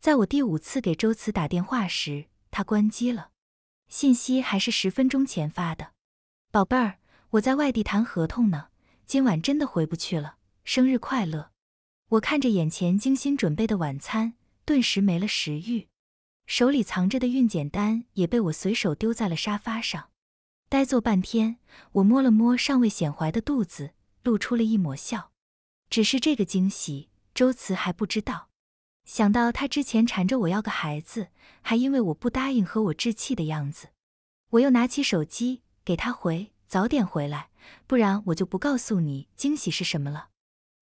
在我第五次给周慈打电话时，他关机了，信息还是十分钟前发的。宝贝儿，我在外地谈合同呢，今晚真的回不去了。生日快乐！我看着眼前精心准备的晚餐，顿时没了食欲，手里藏着的孕检单也被我随手丢在了沙发上。呆坐半天，我摸了摸尚未显怀的肚子，露出了一抹笑。只是这个惊喜，周慈还不知道。想到他之前缠着我要个孩子，还因为我不答应和我置气的样子，我又拿起手机给他回：“早点回来，不然我就不告诉你惊喜是什么了。”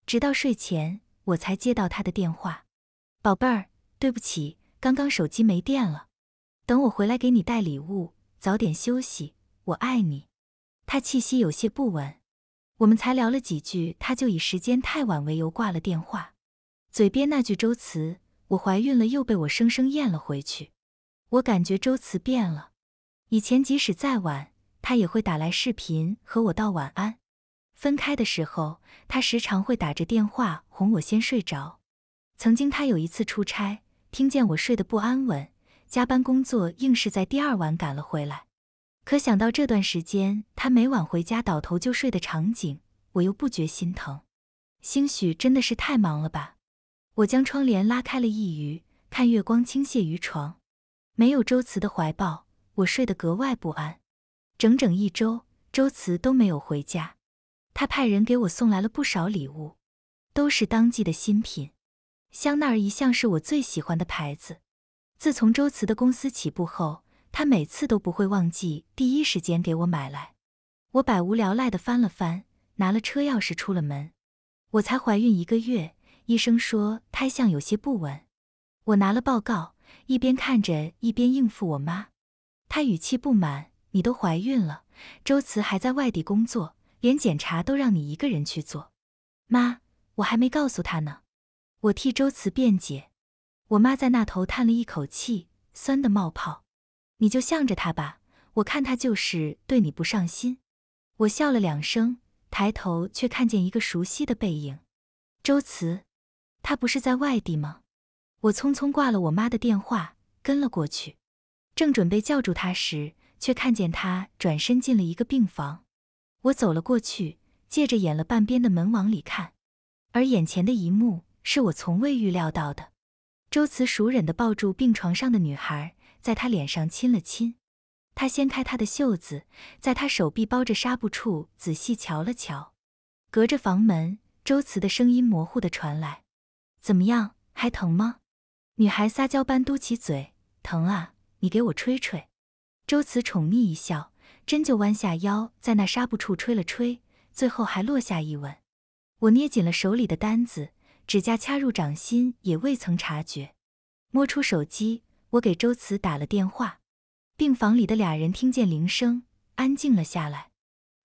直到睡前，我才接到他的电话：“宝贝儿，对不起，刚刚手机没电了，等我回来给你带礼物。早点休息，我爱你。”他气息有些不稳，我们才聊了几句，他就以时间太晚为由挂了电话。嘴边那句周辞，我怀孕了又被我生生咽了回去。我感觉周辞变了，以前即使再晚，他也会打来视频和我道晚安。分开的时候，他时常会打着电话哄我先睡着。曾经他有一次出差，听见我睡得不安稳，加班工作硬是在第二晚赶了回来。可想到这段时间他每晚回家倒头就睡的场景，我又不觉心疼。兴许真的是太忙了吧。我将窗帘拉开了一隅，看月光倾泻于床。没有周慈的怀抱，我睡得格外不安。整整一周，周慈都没有回家。他派人给我送来了不少礼物，都是当季的新品。香奈儿一向是我最喜欢的牌子。自从周慈的公司起步后，他每次都不会忘记第一时间给我买来。我百无聊赖地翻了翻，拿了车钥匙出了门。我才怀孕一个月。医生说胎相有些不稳，我拿了报告，一边看着一边应付我妈。她语气不满：“你都怀孕了，周慈还在外地工作，连检查都让你一个人去做。”妈，我还没告诉她呢。我替周慈辩解。我妈在那头叹了一口气，酸的冒泡：“你就向着她吧，我看她就是对你不上心。”我笑了两声，抬头却看见一个熟悉的背影，周慈。他不是在外地吗？我匆匆挂了我妈的电话，跟了过去。正准备叫住他时，却看见他转身进了一个病房。我走了过去，借着掩了半边的门往里看，而眼前的一幕是我从未预料到的。周慈熟忍的抱住病床上的女孩，在她脸上亲了亲。他掀开她的袖子，在她手臂包着纱布处仔细瞧了瞧。隔着房门，周慈的声音模糊的传来。怎么样，还疼吗？女孩撒娇般嘟起嘴，疼啊！你给我吹吹。周慈宠溺一笑，真就弯下腰，在那纱布处吹了吹，最后还落下一吻。我捏紧了手里的单子，指甲掐入掌心也未曾察觉。摸出手机，我给周慈打了电话。病房里的俩人听见铃声，安静了下来。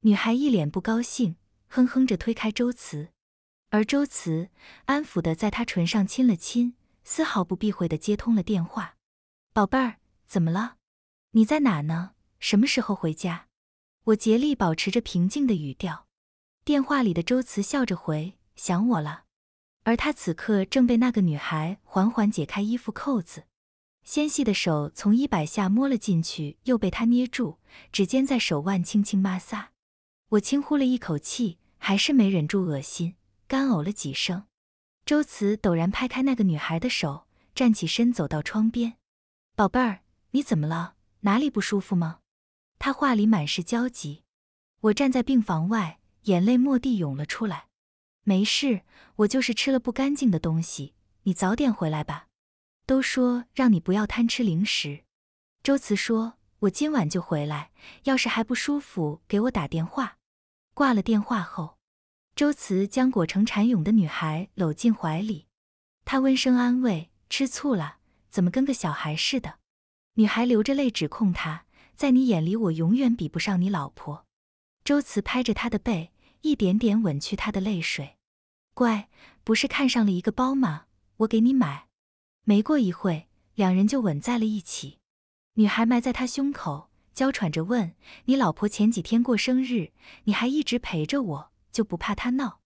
女孩一脸不高兴，哼哼着推开周慈。而周慈安抚的在他唇上亲了亲，丝毫不避讳的接通了电话：“宝贝儿，怎么了？你在哪呢？什么时候回家？”我竭力保持着平静的语调。电话里的周慈笑着回：“想我了。”而他此刻正被那个女孩缓缓解开衣服扣子，纤细的手从衣摆下摸了进去，又被他捏住，指尖在手腕轻轻摩挲。我轻呼了一口气，还是没忍住恶心。干呕了几声，周慈陡然拍开那个女孩的手，站起身走到窗边：“宝贝儿，你怎么了？哪里不舒服吗？”他话里满是焦急。我站在病房外，眼泪蓦地涌了出来。没事，我就是吃了不干净的东西。你早点回来吧。都说让你不要贪吃零食。周慈说：“我今晚就回来，要是还不舒服，给我打电话。”挂了电话后。周慈将裹成蚕蛹的女孩搂进怀里，他温声安慰：“吃醋了？怎么跟个小孩似的？”女孩流着泪指控他：“在你眼里，我永远比不上你老婆。”周慈拍着她的背，一点点吻去她的泪水。“乖，不是看上了一个包吗？我给你买。”没过一会两人就吻在了一起。女孩埋在他胸口，娇喘着问：“你老婆前几天过生日，你还一直陪着我？”就不怕他闹？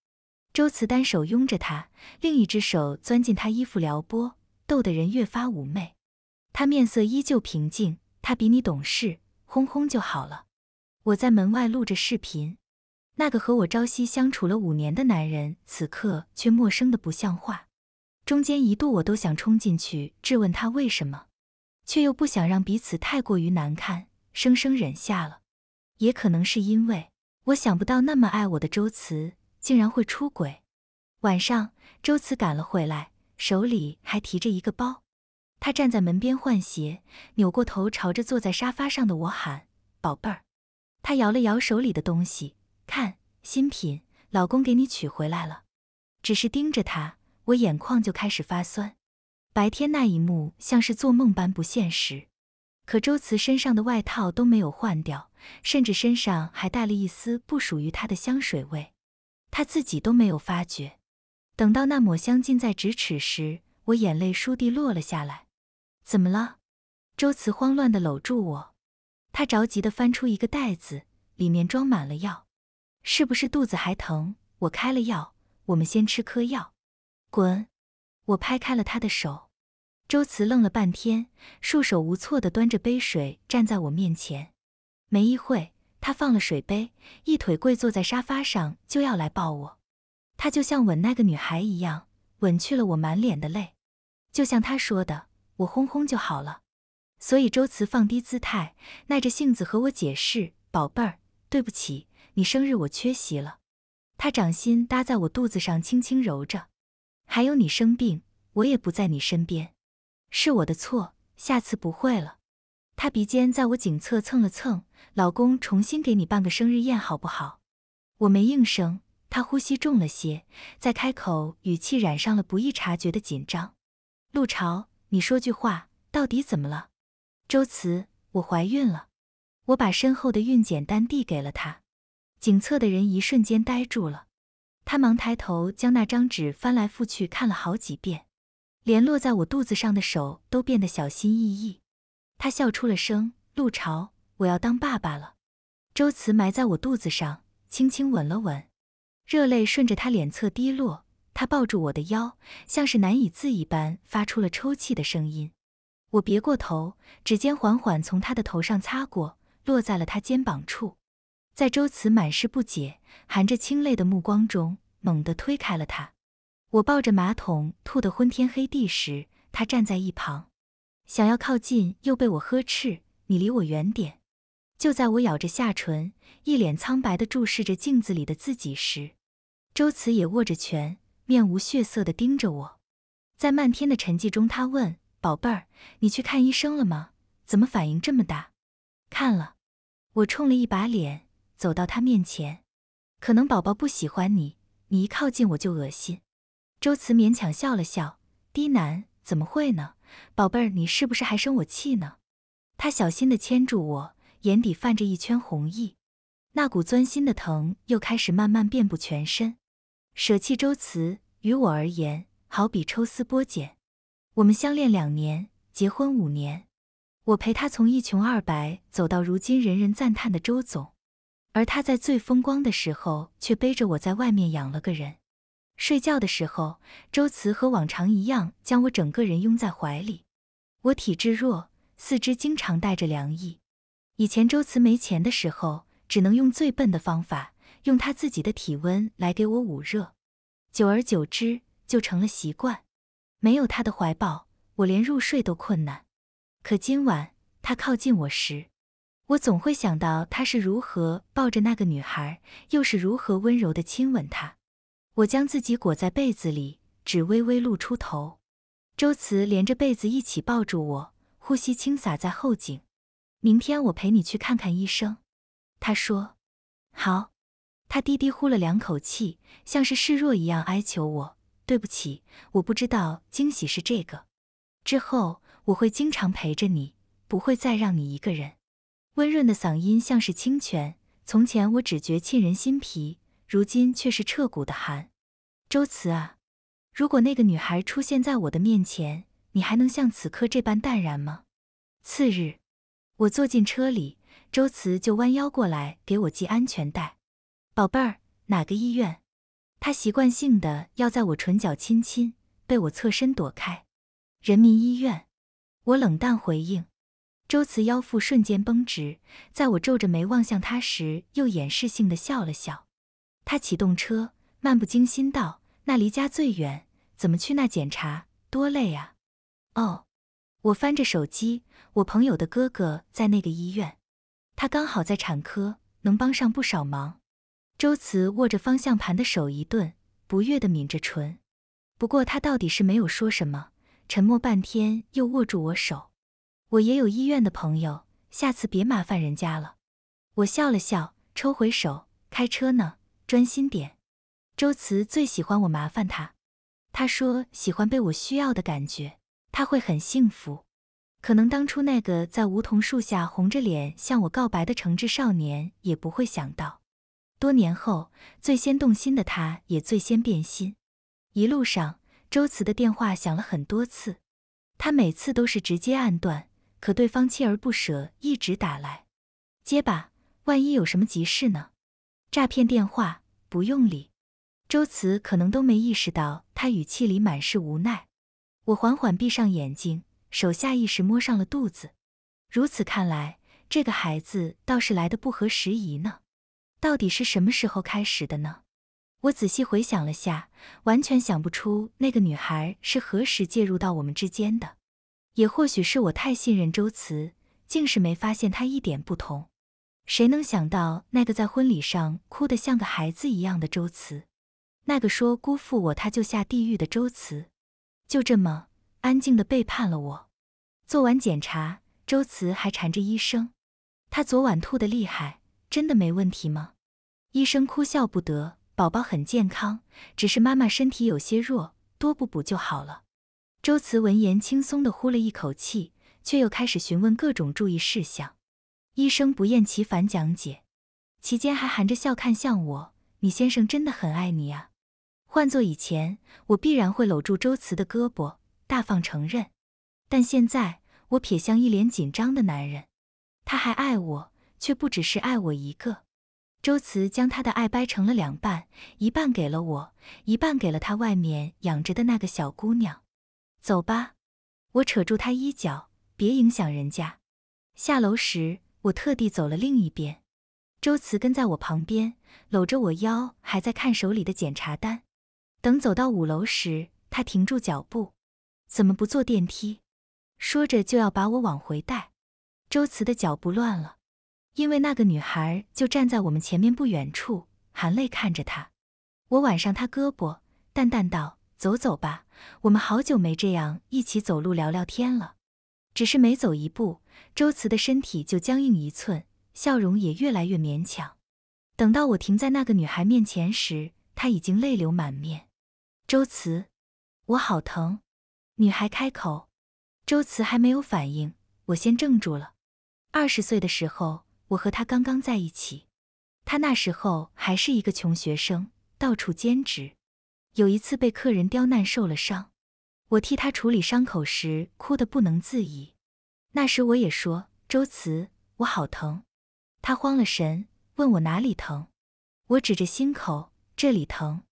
周慈单手拥着他，另一只手钻进他衣服撩拨，逗得人越发妩媚。他面色依旧平静，他比你懂事，哄哄就好了。我在门外录着视频，那个和我朝夕相处了五年的男人，此刻却陌生的不像话。中间一度我都想冲进去质问他为什么，却又不想让彼此太过于难堪，生生忍下了。也可能是因为。我想不到那么爱我的周慈竟然会出轨。晚上，周慈赶了回来，手里还提着一个包。他站在门边换鞋，扭过头朝着坐在沙发上的我喊：“宝贝儿！”他摇了摇手里的东西，看新品，老公给你取回来了。只是盯着他，我眼眶就开始发酸。白天那一幕像是做梦般不现实，可周慈身上的外套都没有换掉。甚至身上还带了一丝不属于他的香水味，他自己都没有发觉。等到那抹香近在咫尺时，我眼泪倏地落了下来。怎么了？周慈慌乱的搂住我，他着急的翻出一个袋子，里面装满了药。是不是肚子还疼？我开了药，我们先吃颗药。滚！我拍开了他的手。周慈愣了半天，束手无措的端着杯水站在我面前。没一会，他放了水杯，一腿跪坐在沙发上，就要来抱我。他就像吻那个女孩一样，吻去了我满脸的泪。就像他说的，我哄哄就好了。所以周慈放低姿态，耐着性子和我解释：“宝贝儿，对不起，你生日我缺席了。”他掌心搭在我肚子上，轻轻揉着。还有你生病，我也不在你身边，是我的错，下次不会了。他鼻尖在我颈侧蹭了蹭，老公重新给你办个生日宴好不好？我没应声，他呼吸重了些，再开口，语气染上了不易察觉的紧张。陆潮，你说句话，到底怎么了？周慈，我怀孕了。我把身后的孕检单递给了他，颈侧的人一瞬间呆住了，他忙抬头将那张纸翻来覆去看了好几遍，连落在我肚子上的手都变得小心翼翼。他笑出了声，陆潮，我要当爸爸了。周慈埋在我肚子上，轻轻吻了吻，热泪顺着他脸侧滴落。他抱住我的腰，像是难以自已般发出了抽泣的声音。我别过头，指尖缓缓从他的头上擦过，落在了他肩膀处。在周慈满是不解、含着清泪的目光中，猛地推开了他。我抱着马桶吐得昏天黑地时，他站在一旁。想要靠近，又被我呵斥：“你离我远点！”就在我咬着下唇，一脸苍白地注视着镜子里的自己时，周慈也握着拳，面无血色地盯着我。在漫天的沉寂中，他问：“宝贝儿，你去看医生了吗？怎么反应这么大？”“看了。”我冲了一把脸，走到他面前。“可能宝宝不喜欢你，你一靠近我就恶心。”周慈勉强笑了笑，低喃：“怎么会呢？”宝贝儿，你是不是还生我气呢？他小心地牵住我，眼底泛着一圈红意，那股钻心的疼又开始慢慢遍布全身。舍弃周慈于我而言，好比抽丝剥茧。我们相恋两年，结婚五年，我陪他从一穷二白走到如今人人赞叹的周总，而他在最风光的时候，却背着我在外面养了个人。睡觉的时候，周慈和往常一样将我整个人拥在怀里。我体质弱，四肢经常带着凉意。以前周慈没钱的时候，只能用最笨的方法，用他自己的体温来给我捂热。久而久之，就成了习惯。没有他的怀抱，我连入睡都困难。可今晚他靠近我时，我总会想到他是如何抱着那个女孩，又是如何温柔地亲吻她。我将自己裹在被子里，只微微露出头。周慈连着被子一起抱住我，呼吸轻洒在后颈。明天我陪你去看看医生，他说。好。他低低呼了两口气，像是示弱一样哀求我：“对不起，我不知道惊喜是这个。”之后我会经常陪着你，不会再让你一个人。温润的嗓音像是清泉，从前我只觉沁人心脾。如今却是彻骨的寒，周慈啊，如果那个女孩出现在我的面前，你还能像此刻这般淡然吗？次日，我坐进车里，周慈就弯腰过来给我系安全带，宝贝儿，哪个医院？他习惯性的要在我唇角亲亲，被我侧身躲开。人民医院，我冷淡回应。周慈腰腹瞬间绷直，在我皱着眉望向他时，又掩饰性的笑了笑。他启动车，漫不经心道：“那离家最远，怎么去那检查？多累啊！”哦，我翻着手机，我朋友的哥哥在那个医院，他刚好在产科，能帮上不少忙。周慈握着方向盘的手一顿，不悦地抿着唇。不过他到底是没有说什么，沉默半天，又握住我手。我也有医院的朋友，下次别麻烦人家了。我笑了笑，抽回手，开车呢。专心点，周慈最喜欢我麻烦他，他说喜欢被我需要的感觉，他会很幸福。可能当初那个在梧桐树下红着脸向我告白的诚挚少年也不会想到，多年后最先动心的他，也最先变心。一路上，周慈的电话响了很多次，他每次都是直接按断，可对方锲而不舍，一直打来。接吧，万一有什么急事呢？诈骗电话不用理，周慈可能都没意识到，他语气里满是无奈。我缓缓闭上眼睛，手下意识摸上了肚子。如此看来，这个孩子倒是来的不合时宜呢。到底是什么时候开始的呢？我仔细回想了下，完全想不出那个女孩是何时介入到我们之间的。也或许是我太信任周慈，竟是没发现他一点不同。谁能想到那个在婚礼上哭得像个孩子一样的周慈，那个说辜负我他就下地狱的周慈，就这么安静的背叛了我。做完检查，周慈还缠着医生，他昨晚吐得厉害，真的没问题吗？医生哭笑不得，宝宝很健康，只是妈妈身体有些弱，多补补就好了。周慈闻言轻松地呼了一口气，却又开始询问各种注意事项。医生不厌其烦讲解，其间还含着笑看向我。你先生真的很爱你啊！换做以前，我必然会搂住周慈的胳膊，大方承认。但现在，我瞥向一脸紧张的男人，他还爱我，却不只是爱我一个。周慈将他的爱掰成了两半，一半给了我，一半给了他外面养着的那个小姑娘。走吧，我扯住他衣角，别影响人家。下楼时。我特地走了另一边，周慈跟在我旁边，搂着我腰，还在看手里的检查单。等走到五楼时，他停住脚步，怎么不坐电梯？说着就要把我往回带。周慈的脚步乱了，因为那个女孩就站在我们前面不远处，含泪看着他。我挽上他胳膊，淡淡道：“走走吧，我们好久没这样一起走路聊聊天了。”只是每走一步，周慈的身体就僵硬一寸，笑容也越来越勉强。等到我停在那个女孩面前时，她已经泪流满面。周慈，我好疼。女孩开口，周慈还没有反应，我先怔住了。二十岁的时候，我和他刚刚在一起，他那时候还是一个穷学生，到处兼职，有一次被客人刁难，受了伤。我替他处理伤口时，哭得不能自已。那时我也说：“周慈，我好疼。”他慌了神，问我哪里疼。我指着心口，这里疼。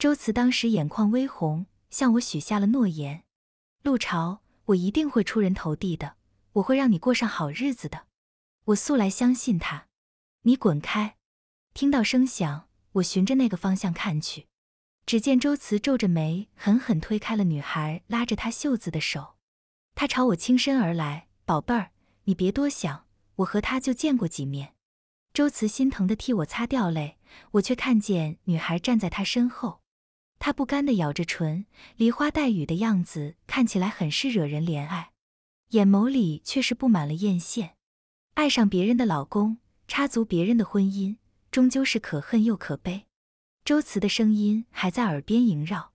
周慈当时眼眶微红，向我许下了诺言：“陆潮，我一定会出人头地的，我会让你过上好日子的。”我素来相信他。你滚开！听到声响，我循着那个方向看去。只见周慈皱着眉，狠狠推开了女孩拉着他袖子的手。他朝我倾身而来：“宝贝儿，你别多想，我和他就见过几面。”周慈心疼地替我擦掉泪，我却看见女孩站在他身后，她不甘地咬着唇，梨花带雨的样子看起来很是惹人怜爱，眼眸里却是布满了艳羡。爱上别人的老公，插足别人的婚姻，终究是可恨又可悲。周慈的声音还在耳边萦绕，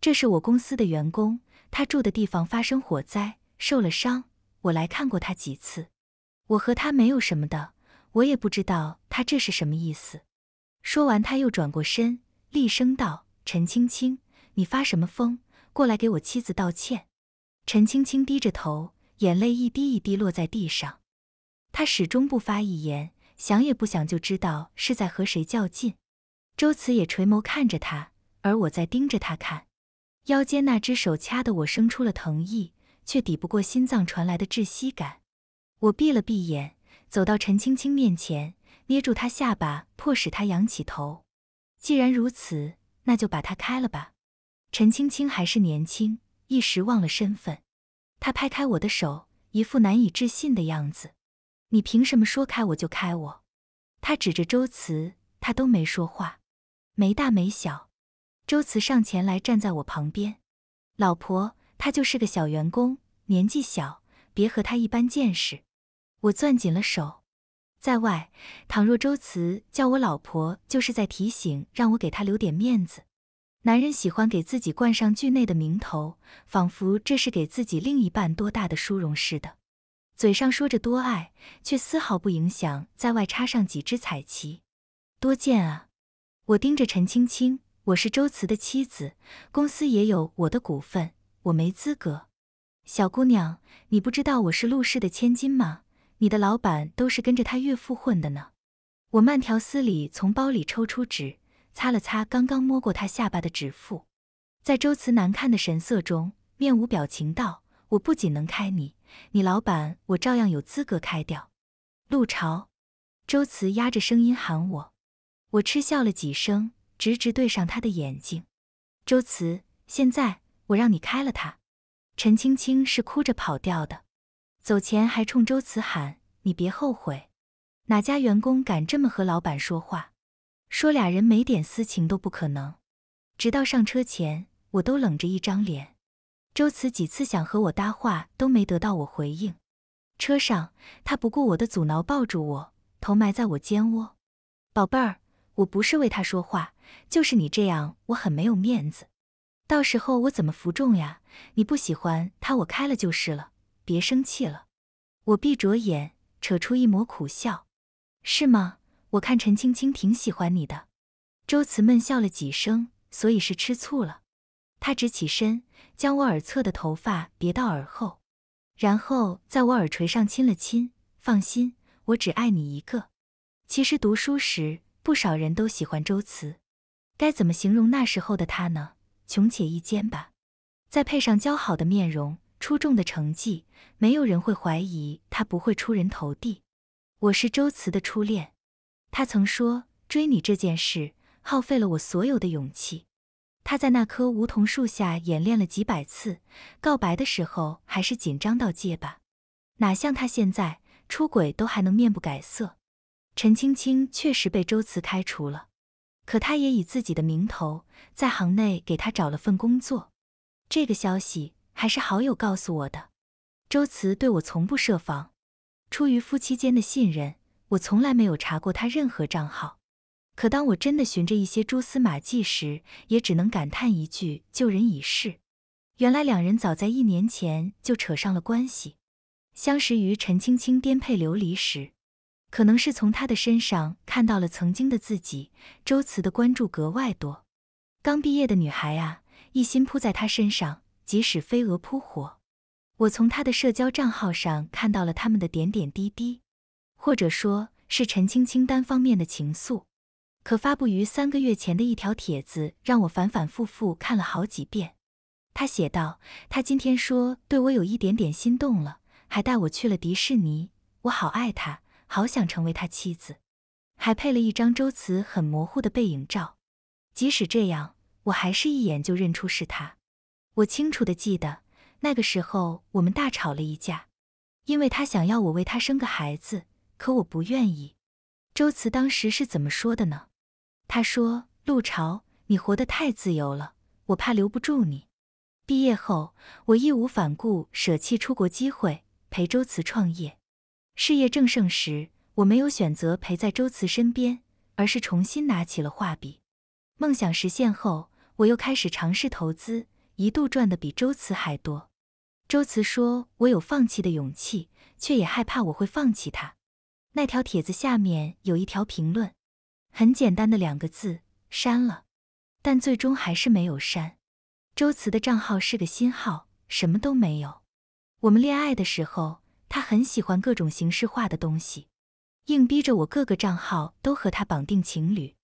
这是我公司的员工，他住的地方发生火灾，受了伤，我来看过他几次。我和他没有什么的，我也不知道他这是什么意思。说完，他又转过身，厉声道：“陈青青，你发什么疯？过来给我妻子道歉！”陈青青低着头，眼泪一滴一滴落在地上，他始终不发一言，想也不想就知道是在和谁较劲。周辞也垂眸看着他，而我在盯着他看。腰间那只手掐得我生出了疼意，却抵不过心脏传来的窒息感。我闭了闭眼，走到陈青青面前，捏住她下巴，迫使她仰起头。既然如此，那就把她开了吧。陈青青还是年轻，一时忘了身份，她拍开我的手，一副难以置信的样子：“你凭什么说开我就开我？”她指着周辞，他都没说话。没大没小，周慈上前来站在我旁边。老婆，他就是个小员工，年纪小，别和他一般见识。我攥紧了手，在外，倘若周慈叫我老婆，就是在提醒让我给他留点面子。男人喜欢给自己冠上剧内的名头，仿佛这是给自己另一半多大的殊荣似的。嘴上说着多爱，却丝毫不影响在外插上几只彩旗，多贱啊！我盯着陈青青，我是周慈的妻子，公司也有我的股份，我没资格。小姑娘，你不知道我是陆氏的千金吗？你的老板都是跟着他岳父混的呢。我慢条斯理从包里抽出纸，擦了擦刚刚摸过他下巴的指腹，在周慈难看的神色中，面无表情道：“我不仅能开你，你老板我照样有资格开掉。”陆潮，周慈压着声音喊我。我嗤笑了几声，直直对上他的眼睛。周慈，现在我让你开了他。陈青青是哭着跑掉的，走前还冲周慈喊：“你别后悔。”哪家员工敢这么和老板说话？说俩人没点私情都不可能。直到上车前，我都冷着一张脸。周慈几次想和我搭话，都没得到我回应。车上，他不顾我的阻挠，抱住我，头埋在我肩窝，“宝贝儿。”我不是为他说话，就是你这样，我很没有面子。到时候我怎么服众呀？你不喜欢他，我开了就是了，别生气了。我闭着眼，扯出一抹苦笑，是吗？我看陈青青挺喜欢你的。周慈闷笑了几声，所以是吃醋了。他直起身，将我耳侧的头发别到耳后，然后在我耳垂上亲了亲。放心，我只爱你一个。其实读书时。不少人都喜欢周慈，该怎么形容那时候的他呢？穷且益坚吧，再配上姣好的面容、出众的成绩，没有人会怀疑他不会出人头地。我是周慈的初恋，他曾说追你这件事耗费了我所有的勇气。他在那棵梧桐树下演练了几百次告白的时候，还是紧张到结巴，哪像他现在出轨都还能面不改色。陈青青确实被周慈开除了，可他也以自己的名头在行内给他找了份工作。这个消息还是好友告诉我的。周慈对我从不设防，出于夫妻间的信任，我从来没有查过他任何账号。可当我真的寻着一些蛛丝马迹时，也只能感叹一句：救人已逝。原来两人早在一年前就扯上了关系，相识于陈青青颠沛流离时。可能是从他的身上看到了曾经的自己，周慈的关注格外多。刚毕业的女孩啊，一心扑在他身上，即使飞蛾扑火。我从他的社交账号上看到了他们的点点滴滴，或者说，是陈青青单方面的情愫。可发布于三个月前的一条帖子，让我反反复复看了好几遍。他写道：“他今天说对我有一点点心动了，还带我去了迪士尼。我好爱他。”好想成为他妻子，还配了一张周慈很模糊的背影照。即使这样，我还是一眼就认出是他。我清楚的记得，那个时候我们大吵了一架，因为他想要我为他生个孩子，可我不愿意。周慈当时是怎么说的呢？他说：“陆潮，你活得太自由了，我怕留不住你。”毕业后，我义无反顾舍弃出国机会，陪周慈创业。事业正盛时，我没有选择陪在周慈身边，而是重新拿起了画笔。梦想实现后，我又开始尝试投资，一度赚的比周慈还多。周慈说我有放弃的勇气，却也害怕我会放弃他。那条帖子下面有一条评论，很简单的两个字：删了。但最终还是没有删。周慈的账号是个新号，什么都没有。我们恋爱的时候。他很喜欢各种形式化的东西，硬逼着我各个账号都和他绑定情侣。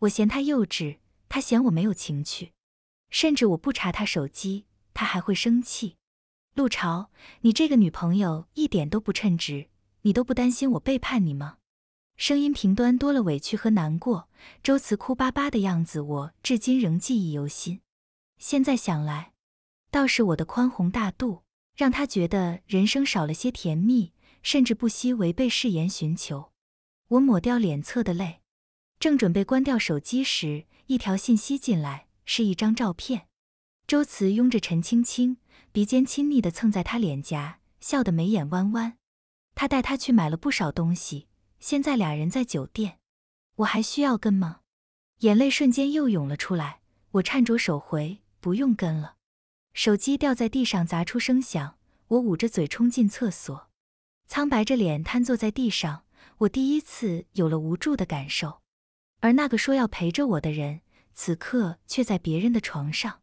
我嫌他幼稚，他嫌我没有情趣，甚至我不查他手机，他还会生气。陆潮，你这个女朋友一点都不称职，你都不担心我背叛你吗？声音平端多了委屈和难过。周辞哭巴巴的样子，我至今仍记忆犹新。现在想来，倒是我的宽宏大度。让他觉得人生少了些甜蜜，甚至不惜违背誓言寻求。我抹掉脸侧的泪，正准备关掉手机时，一条信息进来，是一张照片。周辞拥着陈青青，鼻尖亲昵地蹭在她脸颊，笑得眉眼弯弯。他带他去买了不少东西，现在俩人在酒店。我还需要跟吗？眼泪瞬间又涌了出来。我颤着手回：不用跟了。手机掉在地上，砸出声响。我捂着嘴冲进厕所，苍白着脸瘫坐在地上。我第一次有了无助的感受，而那个说要陪着我的人，此刻却在别人的床上。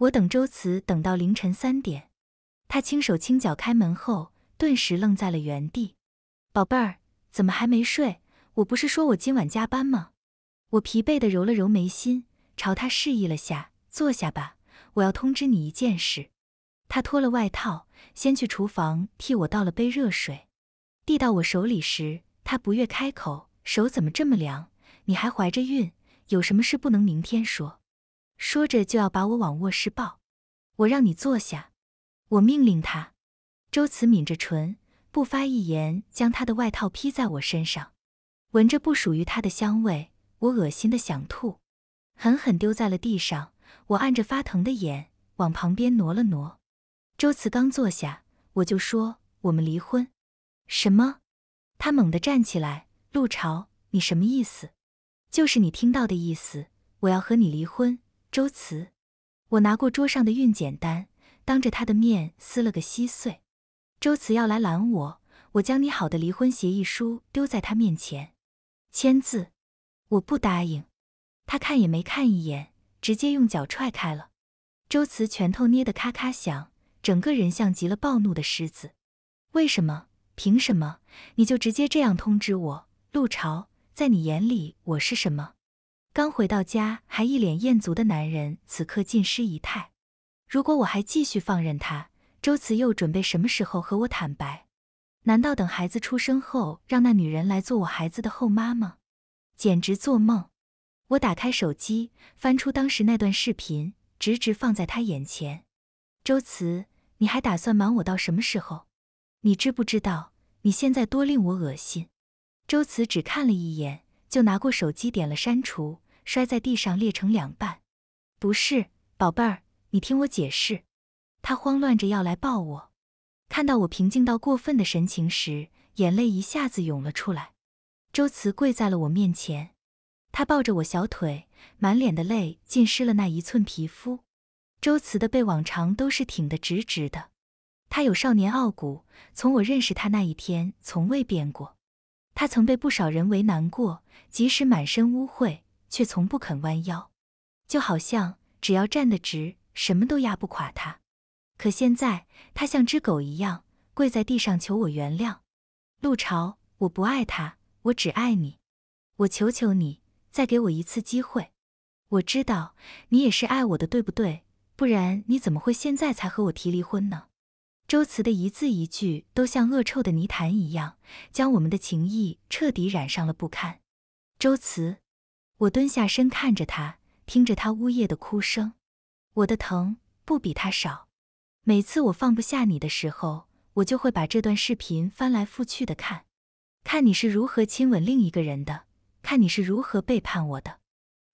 我等周辞等到凌晨三点，他轻手轻脚开门后，顿时愣在了原地。宝贝儿，怎么还没睡？我不是说我今晚加班吗？我疲惫地揉了揉眉心，朝他示意了下，坐下吧。我要通知你一件事。他脱了外套，先去厨房替我倒了杯热水，递到我手里时，他不悦开口：“手怎么这么凉？你还怀着孕，有什么事不能明天说？”说着就要把我往卧室抱。我让你坐下，我命令他。周慈抿着唇，不发一言，将他的外套披在我身上，闻着不属于他的香味，我恶心的想吐，狠狠丢在了地上。我按着发疼的眼往旁边挪了挪，周慈刚坐下，我就说：“我们离婚。”什么？他猛地站起来。陆潮，你什么意思？就是你听到的意思。我要和你离婚，周慈。我拿过桌上的孕检单，当着他的面撕了个稀碎。周慈要来拦我，我将拟好的离婚协议书丢在他面前，签字。我不答应。他看也没看一眼。直接用脚踹开了，周慈拳头捏得咔咔响，整个人像极了暴怒的狮子。为什么？凭什么？你就直接这样通知我？陆潮，在你眼里我是什么？刚回到家还一脸艳足的男人，此刻尽失仪态。如果我还继续放任他，周慈又准备什么时候和我坦白？难道等孩子出生后，让那女人来做我孩子的后妈吗？简直做梦！我打开手机，翻出当时那段视频，直直放在他眼前。周辞，你还打算瞒我到什么时候？你知不知道你现在多令我恶心？周辞只看了一眼，就拿过手机点了删除，摔在地上裂成两半。不是，宝贝儿，你听我解释。他慌乱着要来抱我，看到我平静到过分的神情时，眼泪一下子涌了出来。周辞跪在了我面前。他抱着我小腿，满脸的泪浸湿了那一寸皮肤。周慈的背往常都是挺得直直的，他有少年傲骨，从我认识他那一天从未变过。他曾被不少人为难过，即使满身污秽，却从不肯弯腰，就好像只要站得直，什么都压不垮他。可现在，他像只狗一样跪在地上求我原谅。陆潮，我不爱他，我只爱你。我求求你。再给我一次机会，我知道你也是爱我的，对不对？不然你怎么会现在才和我提离婚呢？周慈的一字一句都像恶臭的泥潭一样，将我们的情谊彻底染上了不堪。周慈，我蹲下身看着他，听着他呜咽的哭声，我的疼不比他少。每次我放不下你的时候，我就会把这段视频翻来覆去的看，看你是如何亲吻另一个人的。看你是如何背叛我的，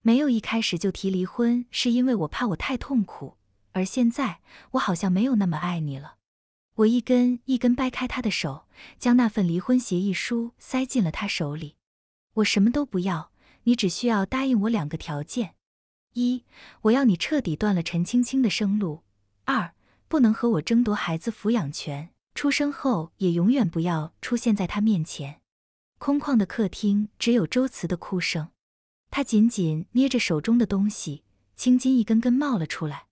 没有一开始就提离婚，是因为我怕我太痛苦。而现在，我好像没有那么爱你了。我一根一根掰开他的手，将那份离婚协议书塞进了他手里。我什么都不要，你只需要答应我两个条件：一，我要你彻底断了陈青青的生路；二，不能和我争夺孩子抚养权，出生后也永远不要出现在他面前。空旷的客厅，只有周慈的哭声。他紧紧捏着手中的东西，青筋一根根冒了出来。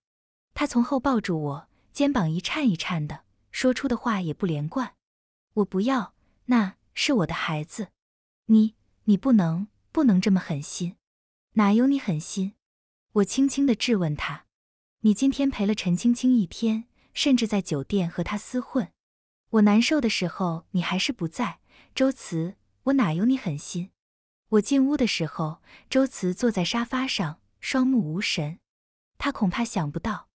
他从后抱住我，肩膀一颤一颤的，说出的话也不连贯。我不要，那是我的孩子，你你不能不能这么狠心。哪有你狠心？我轻轻地质问他。你今天陪了陈青青一天，甚至在酒店和她厮混。我难受的时候，你还是不在，周慈。我哪有你狠心？我进屋的时候，周慈坐在沙发上，双目无神。他恐怕想不到，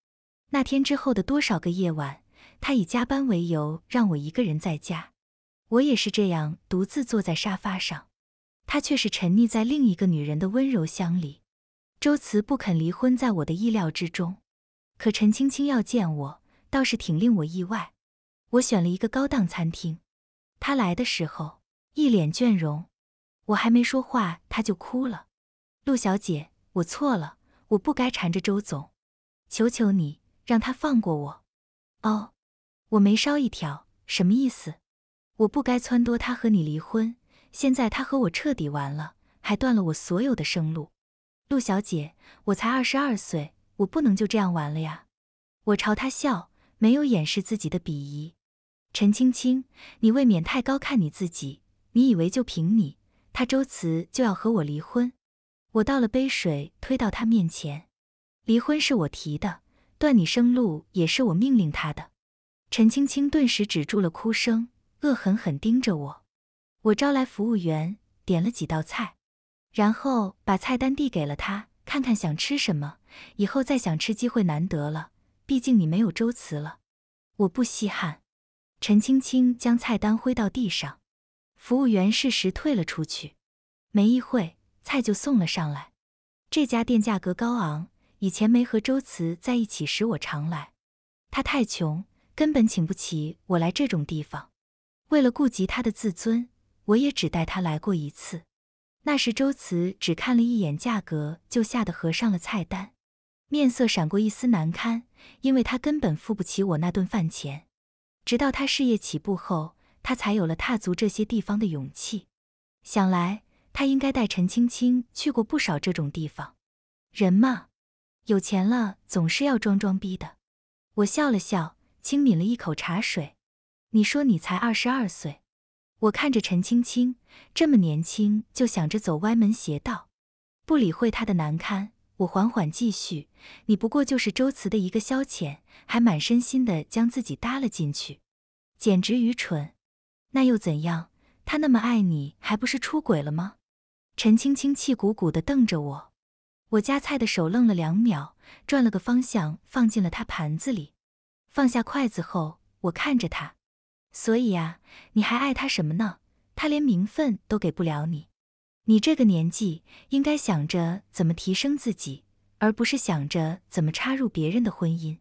那天之后的多少个夜晚，他以加班为由让我一个人在家。我也是这样独自坐在沙发上，他却是沉溺在另一个女人的温柔乡里。周慈不肯离婚，在我的意料之中。可陈青青要见我，倒是挺令我意外。我选了一个高档餐厅，他来的时候。一脸倦容，我还没说话，他就哭了。陆小姐，我错了，我不该缠着周总，求求你让他放过我。哦，我眉梢一挑，什么意思？我不该撺掇他和你离婚，现在他和我彻底完了，还断了我所有的生路。陆小姐，我才二十二岁，我不能就这样完了呀。我朝他笑，没有掩饰自己的鄙夷。陈青青，你未免太高看你自己。你以为就凭你，他周慈就要和我离婚？我倒了杯水推到他面前。离婚是我提的，断你生路也是我命令他的。陈青青顿时止住了哭声，恶狠狠盯着我。我招来服务员，点了几道菜，然后把菜单递给了他，看看想吃什么。以后再想吃机会难得了，毕竟你没有周慈了。我不稀罕。陈青青将菜单挥到地上。服务员适时退了出去，没一会，菜就送了上来。这家店价格高昂，以前没和周慈在一起时，我常来。他太穷，根本请不起我来这种地方。为了顾及他的自尊，我也只带他来过一次。那时周慈只看了一眼价格，就吓得合上了菜单，面色闪过一丝难堪，因为他根本付不起我那顿饭钱。直到他事业起步后。他才有了踏足这些地方的勇气，想来他应该带陈青青去过不少这种地方。人嘛，有钱了总是要装装逼的。我笑了笑，轻抿了一口茶水。你说你才二十二岁，我看着陈青青这么年轻就想着走歪门邪道，不理会他的难堪。我缓缓继续，你不过就是周慈的一个消遣，还满身心的将自己搭了进去，简直愚蠢。那又怎样？他那么爱你，还不是出轨了吗？陈青青气鼓鼓地瞪着我，我夹菜的手愣了两秒，转了个方向放进了他盘子里。放下筷子后，我看着他。所以啊，你还爱他什么呢？他连名分都给不了你。你这个年纪，应该想着怎么提升自己，而不是想着怎么插入别人的婚姻。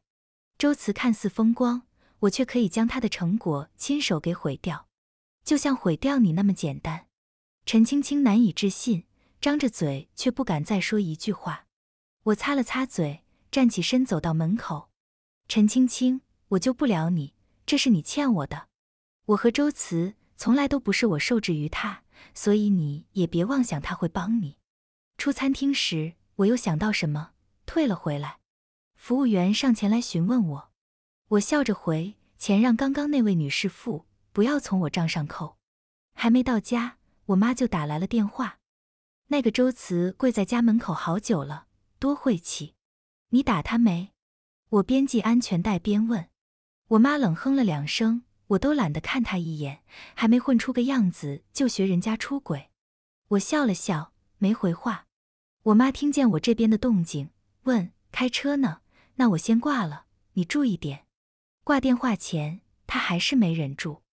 周慈看似风光，我却可以将他的成果亲手给毁掉。就像毁掉你那么简单，陈青青难以置信，张着嘴却不敢再说一句话。我擦了擦嘴，站起身走到门口。陈青青，我救不了你，这是你欠我的。我和周慈从来都不是我受制于他，所以你也别妄想他会帮你。出餐厅时，我又想到什么，退了回来。服务员上前来询问我，我笑着回：钱让刚刚那位女士付。不要从我账上扣，还没到家，我妈就打来了电话。那个周慈跪在家门口好久了，多晦气！你打他没？我边系安全带边问，我妈冷哼了两声，我都懒得看他一眼。还没混出个样子，就学人家出轨。我笑了笑，没回话。我妈听见我这边的动静，问：“开车呢？”那我先挂了，你注意点。挂电话前，她还是没忍住。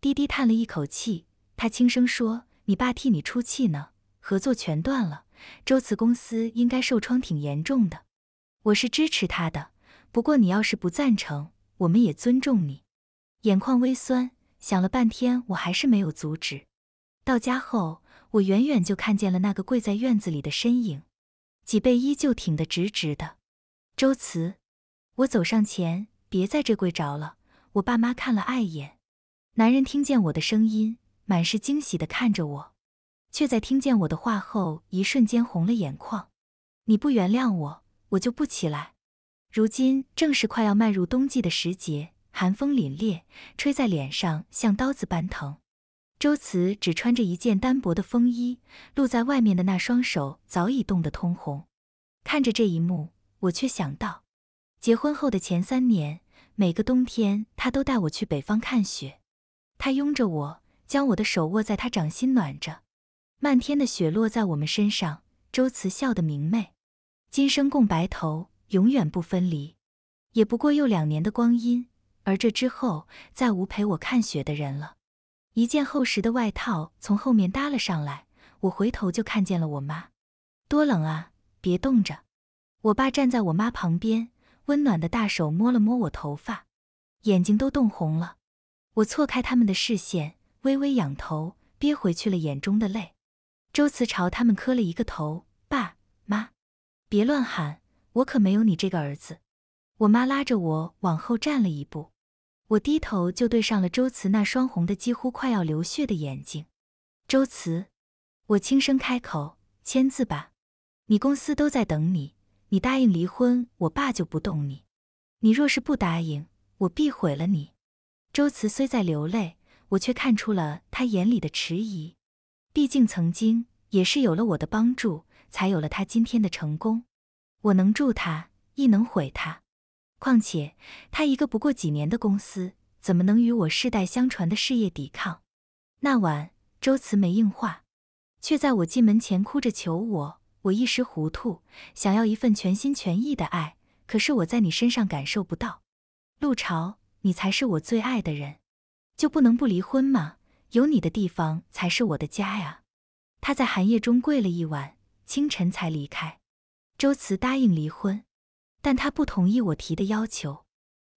滴滴叹了一口气，他轻声说：“你爸替你出气呢，合作全断了，周慈公司应该受创挺严重的。我是支持他的，不过你要是不赞成，我们也尊重你。”眼眶微酸，想了半天，我还是没有阻止。到家后，我远远就看见了那个跪在院子里的身影，脊背依旧挺得直直的。周慈，我走上前：“别在这跪着了，我爸妈看了碍眼。”男人听见我的声音，满是惊喜地看着我，却在听见我的话后，一瞬间红了眼眶。你不原谅我，我就不起来。如今正是快要迈入冬季的时节，寒风凛冽，吹在脸上像刀子般疼。周慈只穿着一件单薄的风衣，露在外面的那双手早已冻得通红。看着这一幕，我却想到，结婚后的前三年，每个冬天他都带我去北方看雪。他拥着我，将我的手握在他掌心暖着。漫天的雪落在我们身上，周辞笑得明媚。今生共白头，永远不分离。也不过又两年的光阴，而这之后，再无陪我看雪的人了。一件厚实的外套从后面搭了上来，我回头就看见了我妈。多冷啊，别冻着。我爸站在我妈旁边，温暖的大手摸了摸我头发，眼睛都冻红了。我错开他们的视线，微微仰头，憋回去了眼中的泪。周慈朝他们磕了一个头：“爸妈，别乱喊，我可没有你这个儿子。”我妈拉着我往后站了一步，我低头就对上了周慈那双红的几乎快要流血的眼睛。周慈，我轻声开口：“签字吧，你公司都在等你。你答应离婚，我爸就不动你；你若是不答应，我必毁了你。”周慈虽在流泪，我却看出了他眼里的迟疑。毕竟曾经也是有了我的帮助，才有了他今天的成功。我能助他，亦能毁他。况且他一个不过几年的公司，怎么能与我世代相传的事业抵抗？那晚，周慈没应话，却在我进门前哭着求我。我一时糊涂，想要一份全心全意的爱，可是我在你身上感受不到。陆潮。你才是我最爱的人，就不能不离婚吗？有你的地方才是我的家呀。他在寒夜中跪了一晚，清晨才离开。周慈答应离婚，但他不同意我提的要求。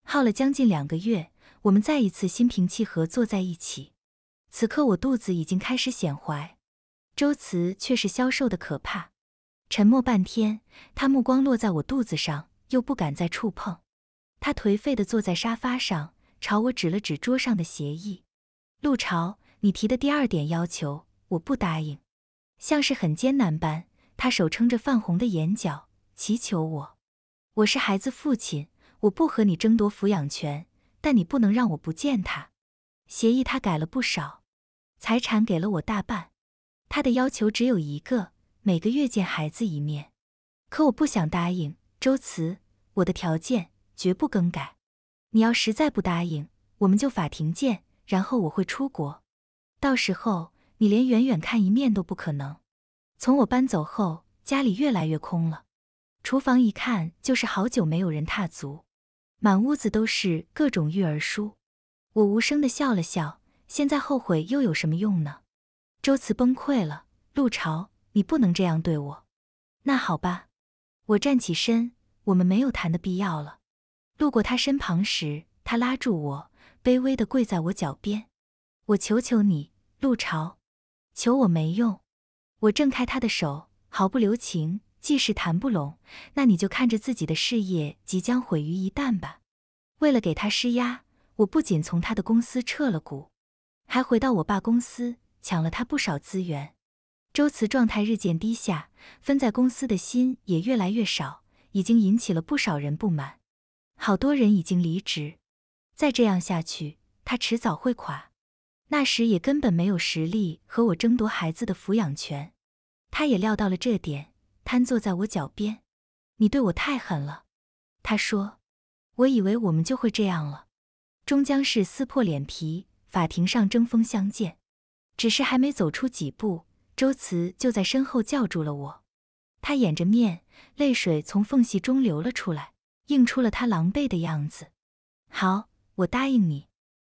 耗了将近两个月，我们再一次心平气和坐在一起。此刻我肚子已经开始显怀，周慈却是消瘦的可怕。沉默半天，他目光落在我肚子上，又不敢再触碰。他颓废地坐在沙发上，朝我指了指桌上的协议。陆潮，你提的第二点要求我不答应。像是很艰难般，他手撑着泛红的眼角，祈求我：“我是孩子父亲，我不和你争夺抚养权，但你不能让我不见他。”协议他改了不少，财产给了我大半，他的要求只有一个：每个月见孩子一面。可我不想答应。周慈，我的条件。绝不更改。你要实在不答应，我们就法庭见。然后我会出国，到时候你连远远看一面都不可能。从我搬走后，家里越来越空了。厨房一看就是好久没有人踏足，满屋子都是各种育儿书。我无声地笑了笑。现在后悔又有什么用呢？周慈崩溃了。陆潮，你不能这样对我。那好吧，我站起身，我们没有谈的必要了。路过他身旁时，他拉住我，卑微地跪在我脚边。我求求你，陆潮，求我没用。我挣开他的手，毫不留情。既是谈不拢，那你就看着自己的事业即将毁于一旦吧。为了给他施压，我不仅从他的公司撤了股，还回到我爸公司抢了他不少资源。周慈状态日渐低下，分在公司的心也越来越少，已经引起了不少人不满。好多人已经离职，再这样下去，他迟早会垮。那时也根本没有实力和我争夺孩子的抚养权。他也料到了这点，瘫坐在我脚边。你对我太狠了，他说。我以为我们就会这样了，终将是撕破脸皮，法庭上争锋相见。只是还没走出几步，周慈就在身后叫住了我。他掩着面，泪水从缝隙中流了出来。映出了他狼狈的样子。好，我答应你。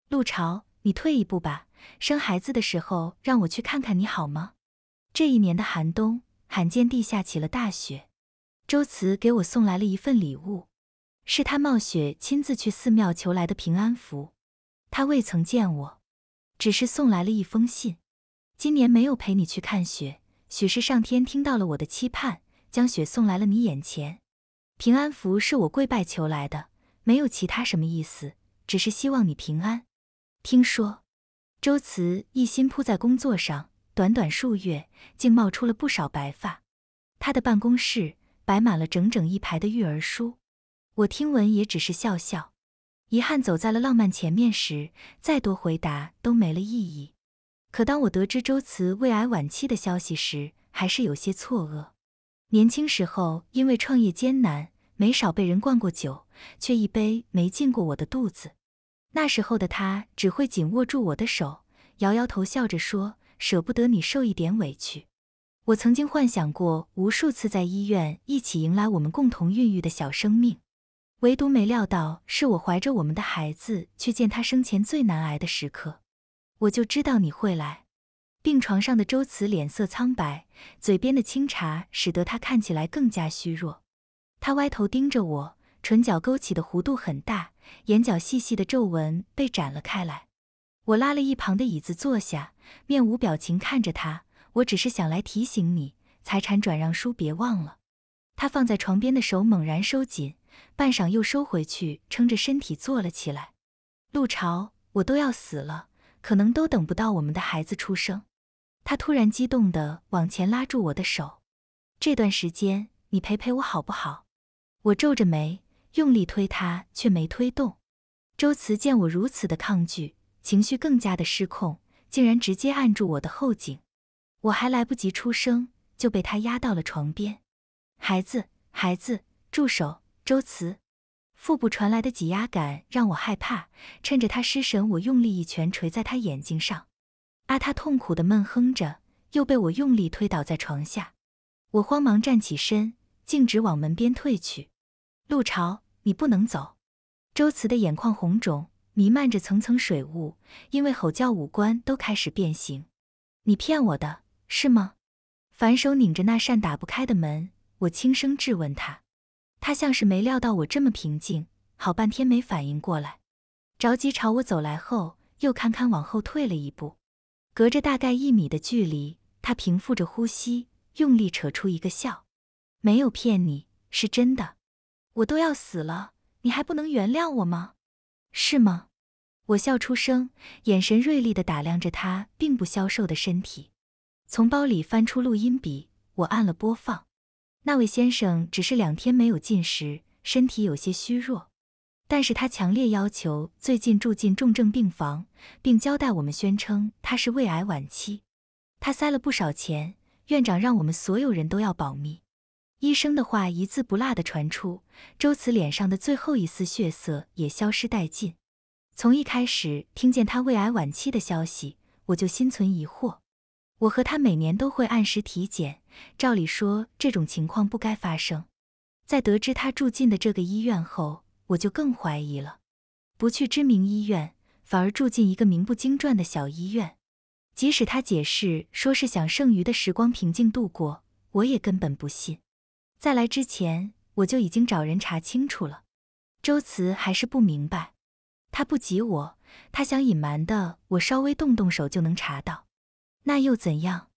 陆潮，你退一步吧。生孩子的时候让我去看看你好吗？这一年的寒冬，罕见地下起了大雪。周慈给我送来了一份礼物，是他冒雪亲自去寺庙求来的平安符。他未曾见我，只是送来了一封信。今年没有陪你去看雪，许是上天听到了我的期盼，将雪送来了你眼前。平安符是我跪拜求来的，没有其他什么意思，只是希望你平安。听说周慈一心扑在工作上，短短数月竟冒出了不少白发。他的办公室摆满了整整一排的育儿书。我听闻也只是笑笑。遗憾走在了浪漫前面时，再多回答都没了意义。可当我得知周慈胃癌晚期的消息时，还是有些错愕。年轻时候，因为创业艰难，没少被人灌过酒，却一杯没进过我的肚子。那时候的他，只会紧握住我的手，摇摇头，笑着说：“舍不得你受一点委屈。”我曾经幻想过无数次，在医院一起迎来我们共同孕育的小生命，唯独没料到，是我怀着我们的孩子去见他生前最难挨的时刻。我就知道你会来。病床上的周慈脸色苍白，嘴边的清茶使得他看起来更加虚弱。他歪头盯着我，唇角勾起的弧度很大，眼角细细的皱纹被展了开来。我拉了一旁的椅子坐下，面无表情看着他。我只是想来提醒你，财产转让书别忘了。他放在床边的手猛然收紧，半晌又收回去，撑着身体坐了起来。陆潮，我都要死了，可能都等不到我们的孩子出生。他突然激动地往前拉住我的手，这段时间你陪陪我好不好？我皱着眉，用力推他，却没推动。周慈见我如此的抗拒，情绪更加的失控，竟然直接按住我的后颈。我还来不及出声，就被他压到了床边。孩子，孩子，住手！周慈，腹部传来的挤压感让我害怕，趁着他失神，我用力一拳捶在他眼睛上。阿他痛苦地闷哼着，又被我用力推倒在床下。我慌忙站起身，径直往门边退去。“陆潮，你不能走！”周慈的眼眶红肿，弥漫着层层水雾，因为吼叫，五官都开始变形。“你骗我的是吗？”反手拧着那扇打不开的门，我轻声质问他。他像是没料到我这么平静，好半天没反应过来，着急朝我走来，后又堪堪往后退了一步。隔着大概一米的距离，他平复着呼吸，用力扯出一个笑。没有骗你，是真的。我都要死了，你还不能原谅我吗？是吗？我笑出声，眼神锐利地打量着他并不消瘦的身体。从包里翻出录音笔，我按了播放。那位先生只是两天没有进食，身体有些虚弱。但是他强烈要求最近住进重症病房，并交代我们宣称他是胃癌晚期。他塞了不少钱，院长让我们所有人都要保密。医生的话一字不落的传出，周慈脸上的最后一丝血色也消失殆尽。从一开始听见他胃癌晚期的消息，我就心存疑惑。我和他每年都会按时体检，照理说这种情况不该发生。在得知他住进的这个医院后。我就更怀疑了，不去知名医院，反而住进一个名不经传的小医院。即使他解释说是想剩余的时光平静度过，我也根本不信。在来之前，我就已经找人查清楚了。周慈还是不明白，他不急我，他想隐瞒的，我稍微动动手就能查到。那又怎样？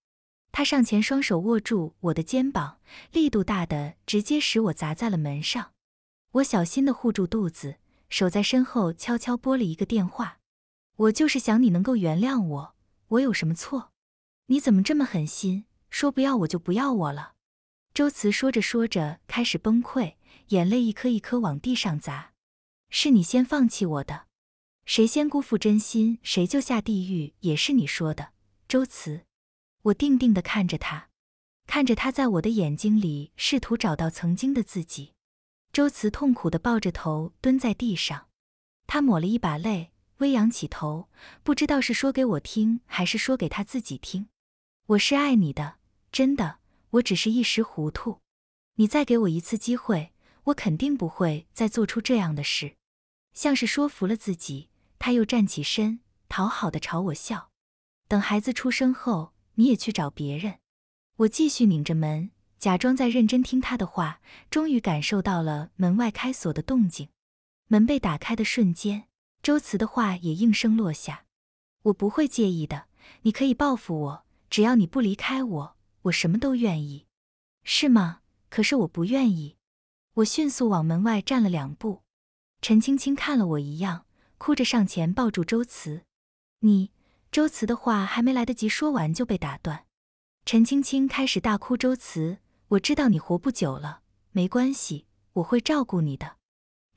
他上前，双手握住我的肩膀，力度大的直接使我砸在了门上。我小心地护住肚子，手在身后悄悄拨了一个电话。我就是想你能够原谅我，我有什么错？你怎么这么狠心，说不要我就不要我了？周辞说着说着开始崩溃，眼泪一颗一颗往地上砸。是你先放弃我的，谁先辜负真心，谁就下地狱，也是你说的。周辞，我定定地看着他，看着他在我的眼睛里试图找到曾经的自己。周慈痛苦地抱着头蹲在地上，他抹了一把泪，微扬起头，不知道是说给我听，还是说给他自己听。我是爱你的，真的，我只是一时糊涂。你再给我一次机会，我肯定不会再做出这样的事。像是说服了自己，他又站起身，讨好的朝我笑。等孩子出生后，你也去找别人。我继续拧着门。假装在认真听他的话，终于感受到了门外开锁的动静。门被打开的瞬间，周慈的话也应声落下：“我不会介意的，你可以报复我，只要你不离开我，我什么都愿意，是吗？”可是我不愿意。我迅速往门外站了两步。陈青青看了我一样，哭着上前抱住周慈：“你……”周慈的话还没来得及说完就被打断。陈青青开始大哭，周慈。我知道你活不久了，没关系，我会照顾你的。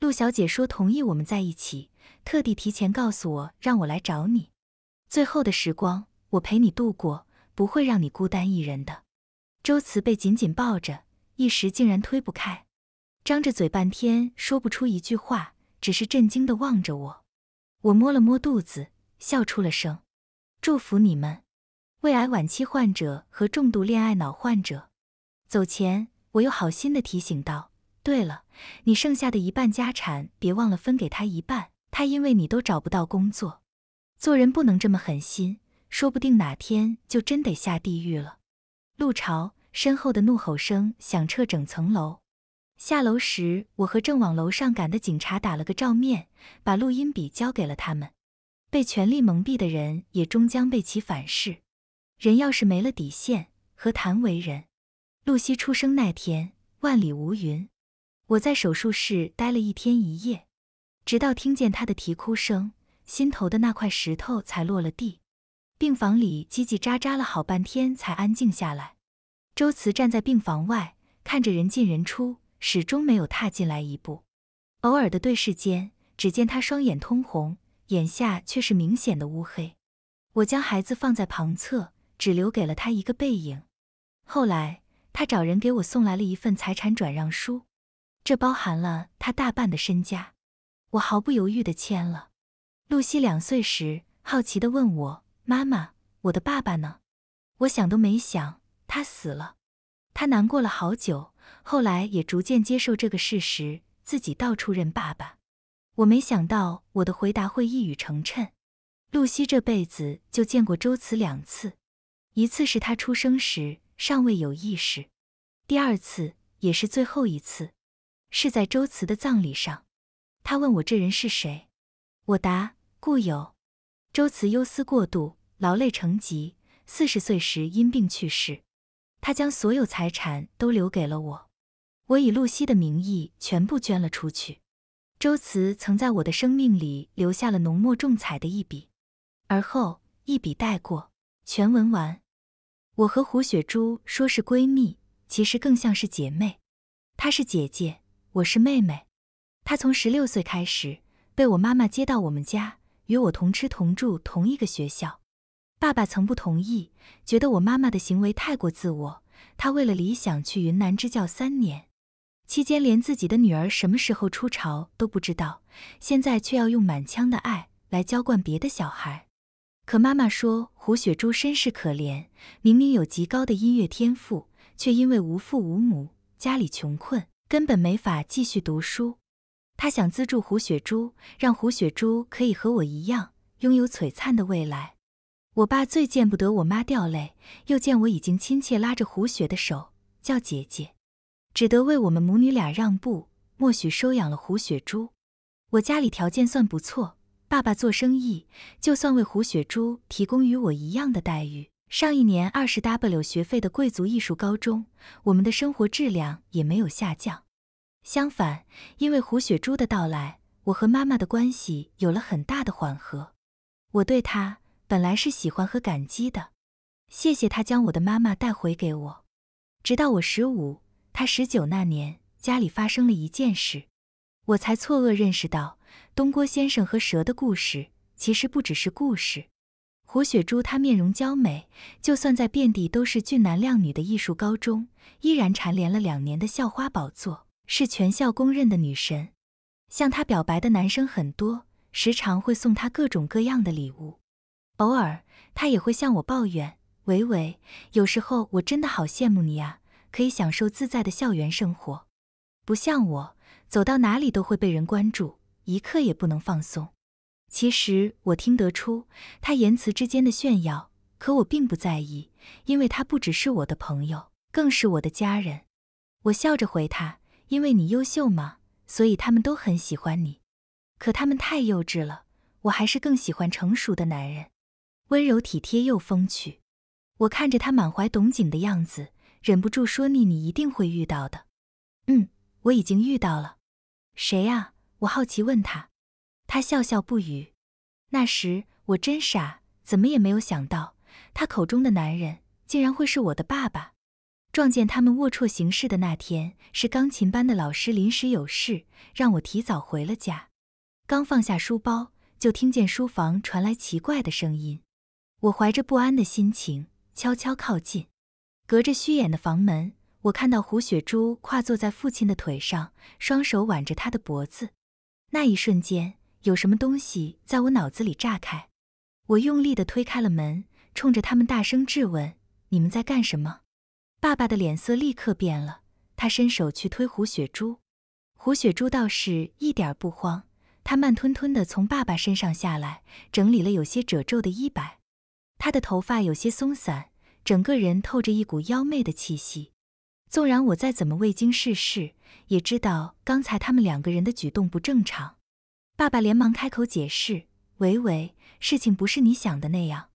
陆小姐说同意我们在一起，特地提前告诉我，让我来找你。最后的时光，我陪你度过，不会让你孤单一人。的周慈被紧紧抱着，一时竟然推不开，张着嘴半天说不出一句话，只是震惊地望着我。我摸了摸肚子，笑出了声，祝福你们。胃癌晚期患者和重度恋爱脑患者。走前，我又好心的提醒道：“对了，你剩下的一半家产，别忘了分给他一半。他因为你都找不到工作，做人不能这么狠心，说不定哪天就真得下地狱了。”陆潮身后的怒吼声响彻整层楼。下楼时，我和正往楼上赶的警察打了个照面，把录音笔交给了他们。被权力蒙蔽的人，也终将被其反噬。人要是没了底线，何谈为人？露西出生那天，万里无云。我在手术室待了一天一夜，直到听见她的啼哭声，心头的那块石头才落了地。病房里叽叽喳喳了好半天，才安静下来。周慈站在病房外，看着人进人出，始终没有踏进来一步。偶尔的对视间，只见他双眼通红，眼下却是明显的乌黑。我将孩子放在旁侧，只留给了他一个背影。后来。他找人给我送来了一份财产转让书，这包含了他大半的身家。我毫不犹豫的签了。露西两岁时，好奇的问我：“妈妈，我的爸爸呢？”我想都没想，他死了。他难过了好久，后来也逐渐接受这个事实，自己到处认爸爸。我没想到我的回答会一语成谶。露西这辈子就见过周慈两次，一次是他出生时。尚未有意识。第二次也是最后一次，是在周慈的葬礼上，他问我这人是谁，我答故友。周慈忧思过度，劳累成疾，四十岁时因病去世。他将所有财产都留给了我，我以露西的名义全部捐了出去。周慈曾在我的生命里留下了浓墨重彩的一笔，而后一笔带过。全文完。我和胡雪珠说是闺蜜，其实更像是姐妹。她是姐姐，我是妹妹。她从十六岁开始被我妈妈接到我们家，与我同吃同住同一个学校。爸爸曾不同意，觉得我妈妈的行为太过自我。她为了理想去云南支教三年，期间连自己的女儿什么时候出巢都不知道，现在却要用满腔的爱来浇灌别的小孩。可妈妈说，胡雪珠身世可怜，明明有极高的音乐天赋，却因为无父无母，家里穷困，根本没法继续读书。她想资助胡雪珠，让胡雪珠可以和我一样，拥有璀璨的未来。我爸最见不得我妈掉泪，又见我已经亲切拉着胡雪的手叫姐姐，只得为我们母女俩让步，默许收养了胡雪珠。我家里条件算不错。爸爸做生意，就算为胡雪珠提供与我一样的待遇，上一年二十 W 学费的贵族艺术高中，我们的生活质量也没有下降。相反，因为胡雪珠的到来，我和妈妈的关系有了很大的缓和。我对她本来是喜欢和感激的，谢谢她将我的妈妈带回给我。直到我十五，她十九那年，家里发生了一件事，我才错愕认识到。东郭先生和蛇的故事其实不只是故事。胡雪珠，她面容娇美，就算在遍地都是俊男靓女的艺术高中，依然蝉联了两年的校花宝座，是全校公认的女神。向她表白的男生很多，时常会送她各种各样的礼物。偶尔，她也会向我抱怨：“维维，有时候我真的好羡慕你啊，可以享受自在的校园生活，不像我，走到哪里都会被人关注。”一刻也不能放松。其实我听得出他言辞之间的炫耀，可我并不在意，因为他不只是我的朋友，更是我的家人。我笑着回他：“因为你优秀嘛，所以他们都很喜欢你。可他们太幼稚了，我还是更喜欢成熟的男人，温柔体贴又风趣。”我看着他满怀懂憬的样子，忍不住说：“你，你一定会遇到的。”“嗯，我已经遇到了。谁呀？”我好奇问他，他笑笑不语。那时我真傻，怎么也没有想到，他口中的男人竟然会是我的爸爸。撞见他们龌龊行事的那天，是钢琴班的老师临时有事，让我提早回了家。刚放下书包，就听见书房传来奇怪的声音。我怀着不安的心情，悄悄靠近。隔着虚掩的房门，我看到胡雪珠跨坐在父亲的腿上，双手挽着他的脖子。那一瞬间，有什么东西在我脑子里炸开，我用力地推开了门，冲着他们大声质问：“你们在干什么？”爸爸的脸色立刻变了，他伸手去推胡雪珠，胡雪珠倒是一点不慌，她慢吞吞地从爸爸身上下来，整理了有些褶皱的衣摆，她的头发有些松散，整个人透着一股妖媚的气息。纵然我再怎么未经世事，也知道刚才他们两个人的举动不正常。爸爸连忙开口解释：“维维，事情不是你想的那样。”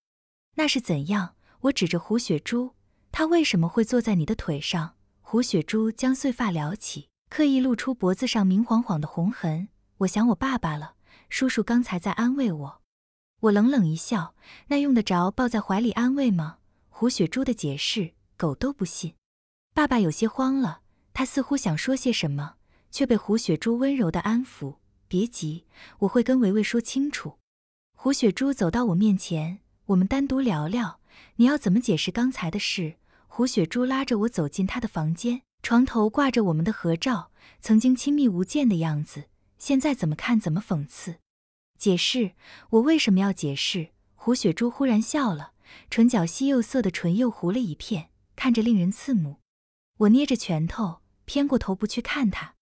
那是怎样？我指着胡雪珠：“她为什么会坐在你的腿上？”胡雪珠将碎发撩起，刻意露出脖子上明晃晃的红痕。我想我爸爸了，叔叔刚才在安慰我。我冷冷一笑：“那用得着抱在怀里安慰吗？”胡雪珠的解释，狗都不信。爸爸有些慌了，他似乎想说些什么，却被胡雪珠温柔的安抚：“别急，我会跟维维说清楚。”胡雪珠走到我面前，我们单独聊聊，你要怎么解释刚才的事？胡雪珠拉着我走进她的房间，床头挂着我们的合照，曾经亲密无间的样子，现在怎么看怎么讽刺。解释？我为什么要解释？胡雪珠忽然笑了，唇角西柚色的唇釉糊了一片，看着令人刺目。我捏着拳头，偏过头不去看他，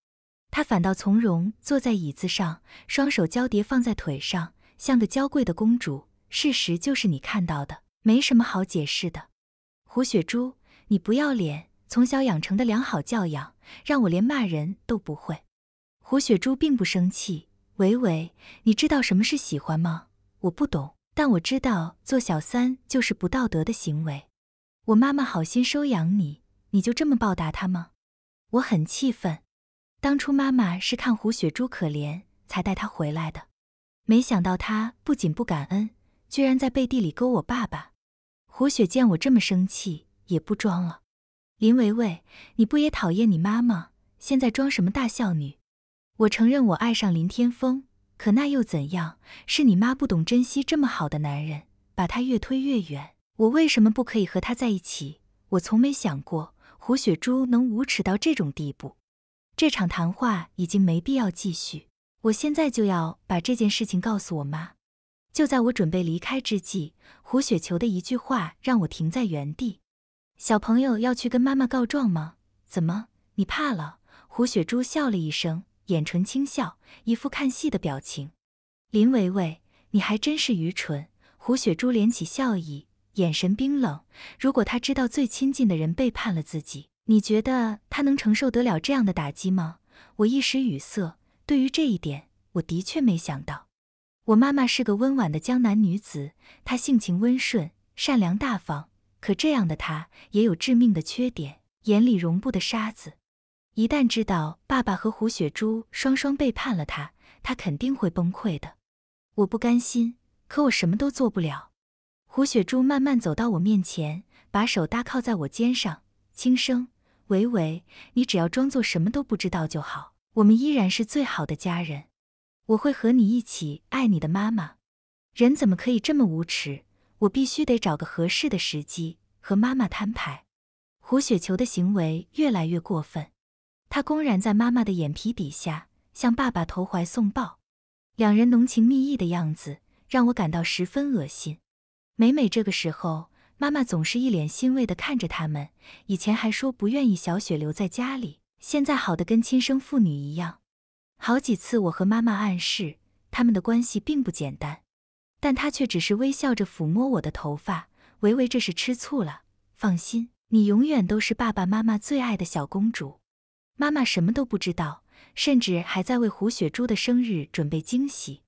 他反倒从容坐在椅子上，双手交叠放在腿上，像个娇贵的公主。事实就是你看到的，没什么好解释的。胡雪珠，你不要脸！从小养成的良好教养，让我连骂人都不会。胡雪珠并不生气。维维，你知道什么是喜欢吗？我不懂，但我知道做小三就是不道德的行为。我妈妈好心收养你。你就这么报答他吗？我很气愤。当初妈妈是看胡雪珠可怜才带她回来的，没想到她不仅不感恩，居然在背地里勾我爸爸。胡雪见我这么生气，也不装了。林维维，你不也讨厌你妈吗？现在装什么大孝女？我承认我爱上林天峰，可那又怎样？是你妈不懂珍惜这么好的男人，把他越推越远。我为什么不可以和他在一起？我从没想过。胡雪珠能无耻到这种地步，这场谈话已经没必要继续。我现在就要把这件事情告诉我妈。就在我准备离开之际，胡雪球的一句话让我停在原地。小朋友要去跟妈妈告状吗？怎么，你怕了？胡雪珠笑了一声，眼唇轻笑，一副看戏的表情。林维维，你还真是愚蠢。胡雪珠敛起笑意。眼神冰冷。如果他知道最亲近的人背叛了自己，你觉得他能承受得了这样的打击吗？我一时语塞。对于这一点，我的确没想到。我妈妈是个温婉的江南女子，她性情温顺、善良大方。可这样的她也有致命的缺点，眼里容不得沙子。一旦知道爸爸和胡雪珠双双背叛了她，她肯定会崩溃的。我不甘心，可我什么都做不了。胡雪珠慢慢走到我面前，把手搭靠在我肩上，轻声：“维维，你只要装作什么都不知道就好，我们依然是最好的家人。我会和你一起爱你的妈妈。”人怎么可以这么无耻？我必须得找个合适的时机和妈妈摊牌。胡雪球的行为越来越过分，他公然在妈妈的眼皮底下向爸爸投怀送抱，两人浓情蜜意的样子让我感到十分恶心。每每这个时候，妈妈总是一脸欣慰的看着他们。以前还说不愿意小雪留在家里，现在好的跟亲生父女一样。好几次我和妈妈暗示他们的关系并不简单，但她却只是微笑着抚摸我的头发。维维，这是吃醋了。放心，你永远都是爸爸妈妈最爱的小公主。妈妈什么都不知道，甚至还在为胡雪珠的生日准备惊喜。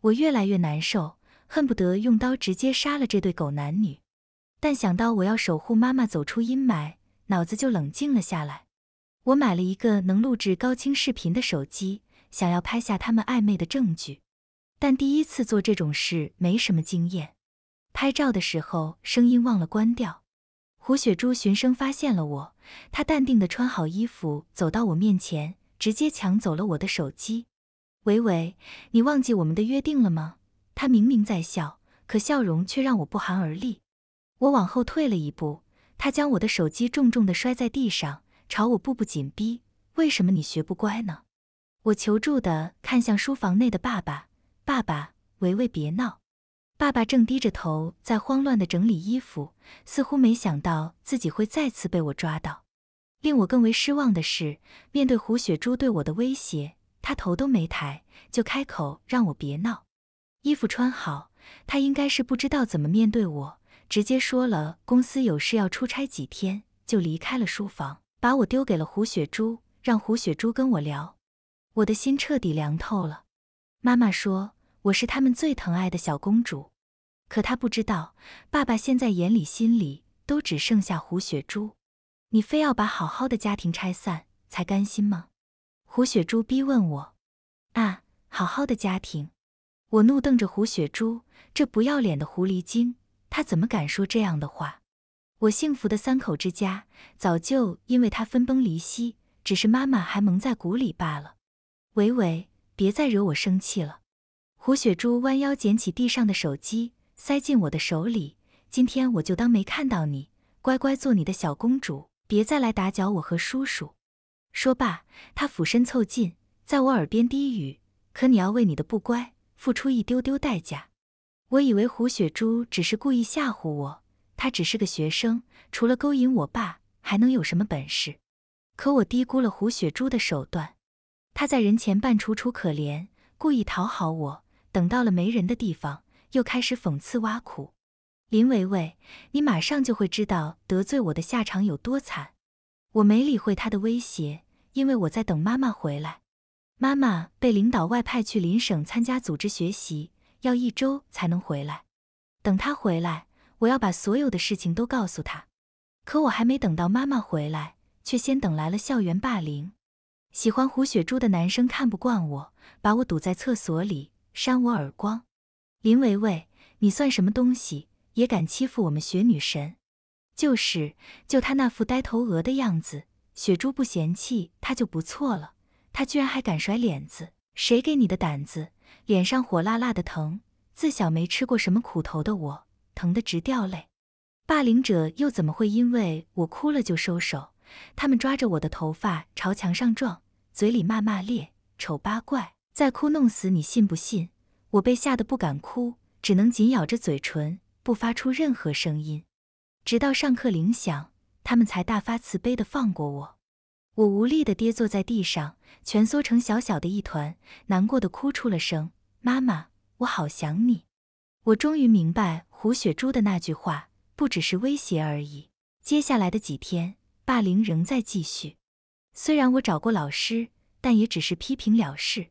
我越来越难受。恨不得用刀直接杀了这对狗男女，但想到我要守护妈妈走出阴霾，脑子就冷静了下来。我买了一个能录制高清视频的手机，想要拍下他们暧昧的证据。但第一次做这种事没什么经验，拍照的时候声音忘了关掉。胡雪珠循声发现了我，她淡定地穿好衣服走到我面前，直接抢走了我的手机。伟伟，你忘记我们的约定了吗？他明明在笑，可笑容却让我不寒而栗。我往后退了一步，他将我的手机重重地摔在地上，朝我步步紧逼。为什么你学不乖呢？我求助地看向书房内的爸爸，爸爸，维维别闹。爸爸正低着头在慌乱地整理衣服，似乎没想到自己会再次被我抓到。令我更为失望的是，面对胡雪珠对我的威胁，他头都没抬就开口让我别闹。衣服穿好，他应该是不知道怎么面对我，直接说了公司有事要出差几天，就离开了书房，把我丢给了胡雪珠，让胡雪珠跟我聊。我的心彻底凉透了。妈妈说我是他们最疼爱的小公主，可她不知道，爸爸现在眼里心里都只剩下胡雪珠。你非要把好好的家庭拆散才甘心吗？胡雪珠逼问我。啊，好好的家庭。我怒瞪着胡雪珠，这不要脸的狐狸精，她怎么敢说这样的话？我幸福的三口之家早就因为她分崩离析，只是妈妈还蒙在鼓里罢了。维维，别再惹我生气了。胡雪珠弯腰捡起地上的手机，塞进我的手里。今天我就当没看到你，乖乖做你的小公主，别再来打搅我和叔叔。说罢，她俯身凑近，在我耳边低语：“可你要为你的不乖。”付出一丢丢代价，我以为胡雪珠只是故意吓唬我，她只是个学生，除了勾引我爸，还能有什么本事？可我低估了胡雪珠的手段，她在人前扮楚楚可怜，故意讨好我，等到了没人的地方，又开始讽刺挖苦。林维维，你马上就会知道得罪我的下场有多惨。我没理会她的威胁，因为我在等妈妈回来。妈妈被领导外派去邻省参加组织学习，要一周才能回来。等她回来，我要把所有的事情都告诉她。可我还没等到妈妈回来，却先等来了校园霸凌。喜欢胡雪珠的男生看不惯我，把我堵在厕所里，扇我耳光。林维维，你算什么东西，也敢欺负我们雪女神？就是，就他那副呆头鹅的样子，雪珠不嫌弃他就不错了。他居然还敢甩脸子，谁给你的胆子？脸上火辣辣的疼，自小没吃过什么苦头的我，疼得直掉泪。霸凌者又怎么会因为我哭了就收手？他们抓着我的头发朝墙上撞，嘴里骂骂咧，丑八怪，再哭弄死你信不信？我被吓得不敢哭，只能紧咬着嘴唇，不发出任何声音，直到上课铃响，他们才大发慈悲的放过我。我无力地跌坐在地上，蜷缩成小小的一团，难过的哭出了声。妈妈，我好想你。我终于明白胡雪珠的那句话不只是威胁而已。接下来的几天，霸凌仍在继续。虽然我找过老师，但也只是批评了事。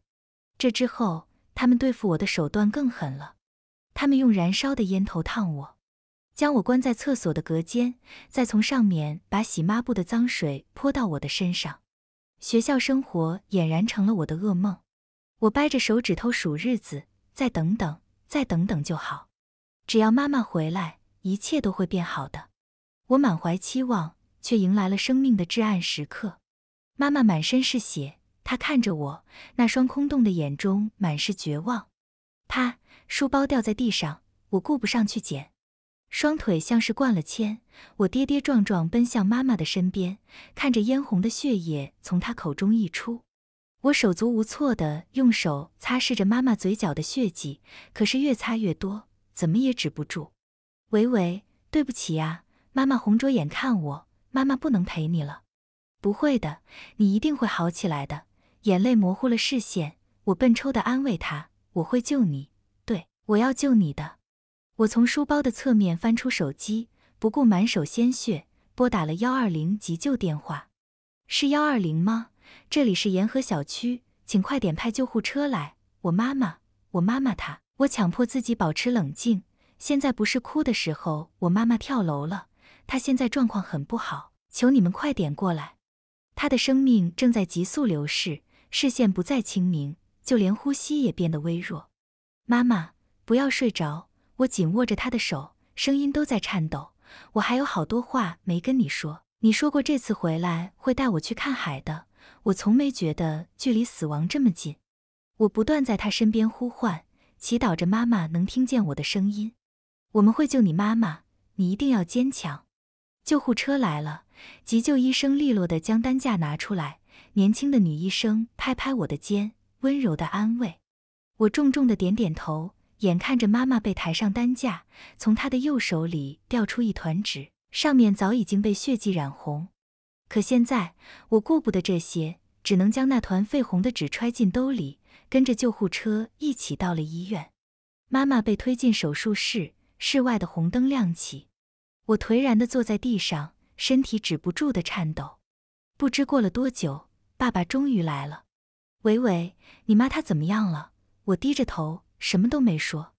这之后，他们对付我的手段更狠了。他们用燃烧的烟头烫我。将我关在厕所的隔间，再从上面把洗抹布的脏水泼到我的身上。学校生活俨然成了我的噩梦。我掰着手指头数日子，再等等，再等等就好。只要妈妈回来，一切都会变好的。我满怀期望，却迎来了生命的至暗时刻。妈妈满身是血，她看着我，那双空洞的眼中满是绝望。啪！书包掉在地上，我顾不上去捡。双腿像是灌了铅，我跌跌撞撞奔向妈妈的身边，看着嫣红的血液从她口中溢出，我手足无措地用手擦拭着妈妈嘴角的血迹，可是越擦越多，怎么也止不住。维维，对不起呀，妈妈红着眼看我，妈妈不能陪你了。不会的，你一定会好起来的。眼泪模糊了视线，我笨抽地安慰她，我会救你，对，我要救你的。我从书包的侧面翻出手机，不顾满手鲜血，拨打了幺二零急救电话。是幺二零吗？这里是沿河小区，请快点派救护车来！我妈妈，我妈妈她……我强迫自己保持冷静，现在不是哭的时候。我妈妈跳楼了，她现在状况很不好，求你们快点过来！她的生命正在急速流逝，视线不再清明，就连呼吸也变得微弱。妈妈，不要睡着。我紧握着她的手，声音都在颤抖。我还有好多话没跟你说。你说过这次回来会带我去看海的。我从没觉得距离死亡这么近。我不断在她身边呼唤，祈祷着妈妈能听见我的声音。我们会救你妈妈，你一定要坚强。救护车来了，急救医生利落的将担架拿出来。年轻的女医生拍拍我的肩，温柔的安慰。我重重的点点头。眼看着妈妈被抬上担架，从她的右手里掉出一团纸，上面早已经被血迹染红。可现在我顾不得这些，只能将那团绯红的纸揣进兜里，跟着救护车一起到了医院。妈妈被推进手术室，室外的红灯亮起，我颓然地坐在地上，身体止不住地颤抖。不知过了多久，爸爸终于来了。“伟伟，你妈她怎么样了？”我低着头。什么都没说，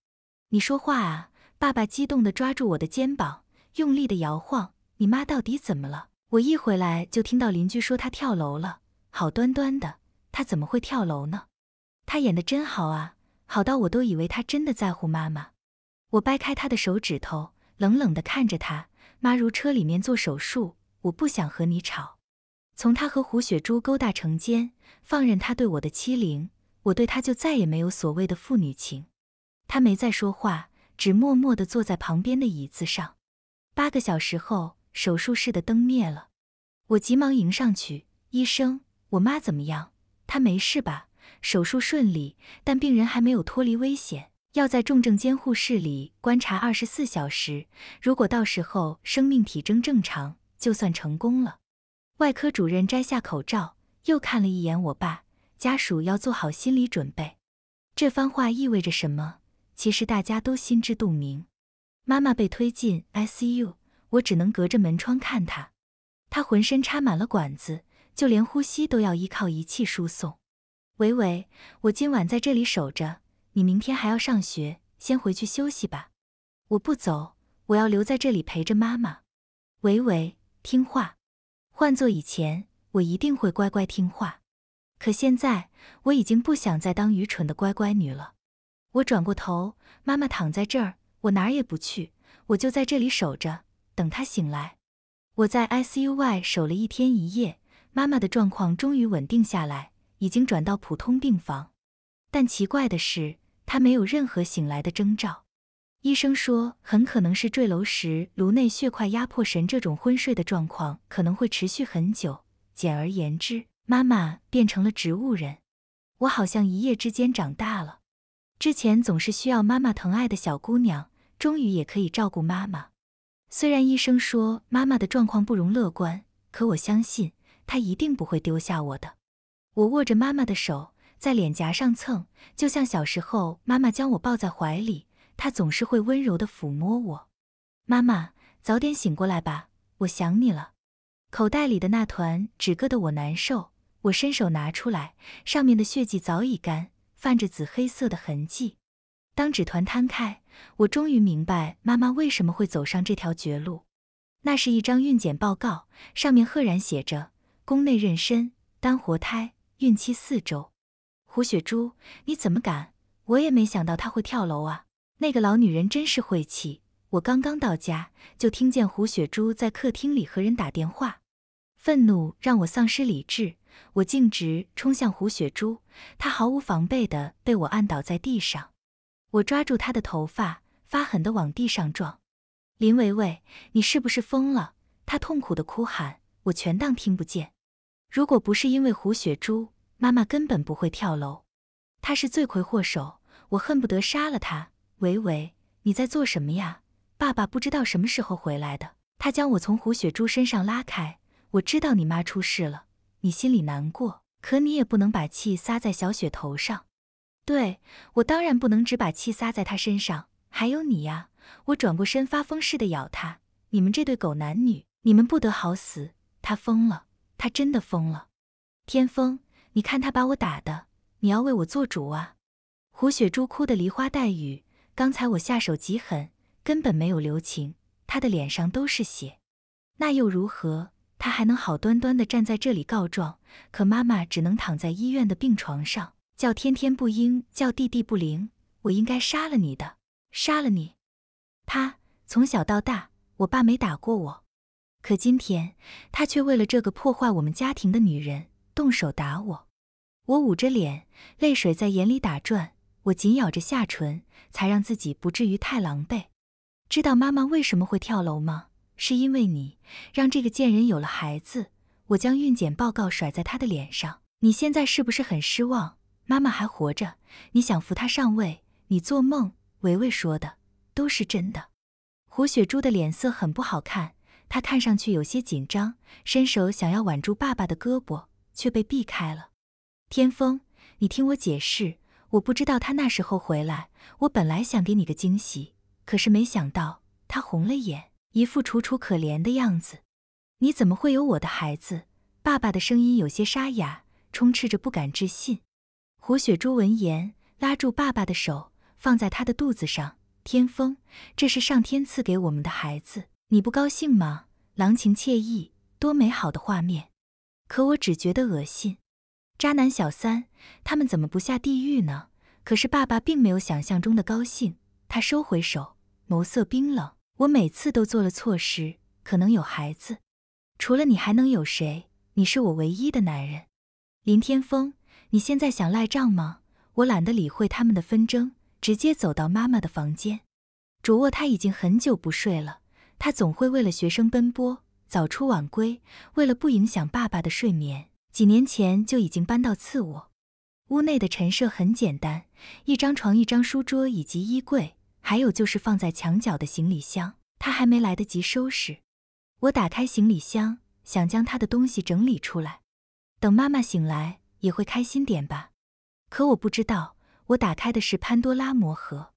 你说话啊！爸爸激动地抓住我的肩膀，用力地摇晃。你妈到底怎么了？我一回来就听到邻居说她跳楼了。好端端的，她怎么会跳楼呢？她演的真好啊，好到我都以为她真的在乎妈妈。我掰开她的手指头，冷冷地看着她。妈如车里面做手术，我不想和你吵。从她和胡雪珠勾搭成奸，放任她对我的欺凌。我对他就再也没有所谓的父女情，他没再说话，只默默地坐在旁边的椅子上。八个小时后，手术室的灯灭了，我急忙迎上去，医生，我妈怎么样？她没事吧？手术顺利，但病人还没有脱离危险，要在重症监护室里观察二十四小时。如果到时候生命体征正常，就算成功了。外科主任摘下口罩，又看了一眼我爸。家属要做好心理准备，这番话意味着什么？其实大家都心知肚明。妈妈被推进 ICU，我只能隔着门窗看她。她浑身插满了管子，就连呼吸都要依靠仪器输送。维维，我今晚在这里守着，你明天还要上学，先回去休息吧。我不走，我要留在这里陪着妈妈。维维，听话。换做以前，我一定会乖乖听话。可现在我已经不想再当愚蠢的乖乖女了。我转过头，妈妈躺在这儿，我哪儿也不去，我就在这里守着，等她醒来。我在 ICU 外守了一天一夜，妈妈的状况终于稳定下来，已经转到普通病房。但奇怪的是，她没有任何醒来的征兆。医生说，很可能是坠楼时颅内血块压迫神，这种昏睡的状况可能会持续很久。简而言之。妈妈变成了植物人，我好像一夜之间长大了。之前总是需要妈妈疼爱的小姑娘，终于也可以照顾妈妈。虽然医生说妈妈的状况不容乐观，可我相信她一定不会丢下我的。我握着妈妈的手，在脸颊上蹭，就像小时候妈妈将我抱在怀里，她总是会温柔的抚摸我。妈妈，早点醒过来吧，我想你了。口袋里的那团纸硌得我难受。我伸手拿出来，上面的血迹早已干，泛着紫黑色的痕迹。当纸团摊开，我终于明白妈妈为什么会走上这条绝路。那是一张孕检报告，上面赫然写着“宫内妊娠，单活胎，孕期四周”。胡雪珠，你怎么敢？我也没想到她会跳楼啊！那个老女人真是晦气！我刚刚到家，就听见胡雪珠在客厅里和人打电话。愤怒让我丧失理智。我径直冲向胡雪珠，她毫无防备的被我按倒在地上。我抓住她的头发，发狠的往地上撞。林维维，你是不是疯了？她痛苦的哭喊，我全当听不见。如果不是因为胡雪珠，妈妈根本不会跳楼。她是罪魁祸首，我恨不得杀了她。维维，你在做什么呀？爸爸不知道什么时候回来的。他将我从胡雪珠身上拉开。我知道你妈出事了。你心里难过，可你也不能把气撒在小雪头上。对我当然不能只把气撒在她身上，还有你呀！我转过身，发疯似的咬她。你们这对狗男女，你们不得好死！她疯了，她真的疯了。天风，你看她把我打的，你要为我做主啊！胡雪珠哭得梨花带雨。刚才我下手极狠，根本没有留情。她的脸上都是血，那又如何？他还能好端端的站在这里告状，可妈妈只能躺在医院的病床上，叫天天不应，叫地地不灵。我应该杀了你的，杀了你！他从小到大，我爸没打过我，可今天他却为了这个破坏我们家庭的女人动手打我。我捂着脸，泪水在眼里打转，我紧咬着下唇，才让自己不至于太狼狈。知道妈妈为什么会跳楼吗？是因为你让这个贱人有了孩子，我将孕检报告甩在他的脸上。你现在是不是很失望？妈妈还活着，你想扶她上位，你做梦！维维说的都是真的。胡雪珠的脸色很不好看，她看上去有些紧张，伸手想要挽住爸爸的胳膊，却被避开了。天风，你听我解释，我不知道他那时候回来，我本来想给你个惊喜，可是没想到他红了眼。一副楚楚可怜的样子，你怎么会有我的孩子？爸爸的声音有些沙哑，充斥着不敢置信。胡雪珠闻言，拉住爸爸的手，放在他的肚子上。天风，这是上天赐给我们的孩子，你不高兴吗？郎情妾意，多美好的画面，可我只觉得恶心。渣男小三，他们怎么不下地狱呢？可是爸爸并没有想象中的高兴，他收回手，眸色冰冷。我每次都做了错事，可能有孩子，除了你还能有谁？你是我唯一的男人，林天峰，你现在想赖账吗？我懒得理会他们的纷争，直接走到妈妈的房间。主卧他已经很久不睡了，他总会为了学生奔波，早出晚归，为了不影响爸爸的睡眠，几年前就已经搬到次卧。屋内的陈设很简单，一张床、一张书桌以及衣柜。还有就是放在墙角的行李箱，他还没来得及收拾。我打开行李箱，想将他的东西整理出来，等妈妈醒来也会开心点吧。可我不知道，我打开的是潘多拉魔盒。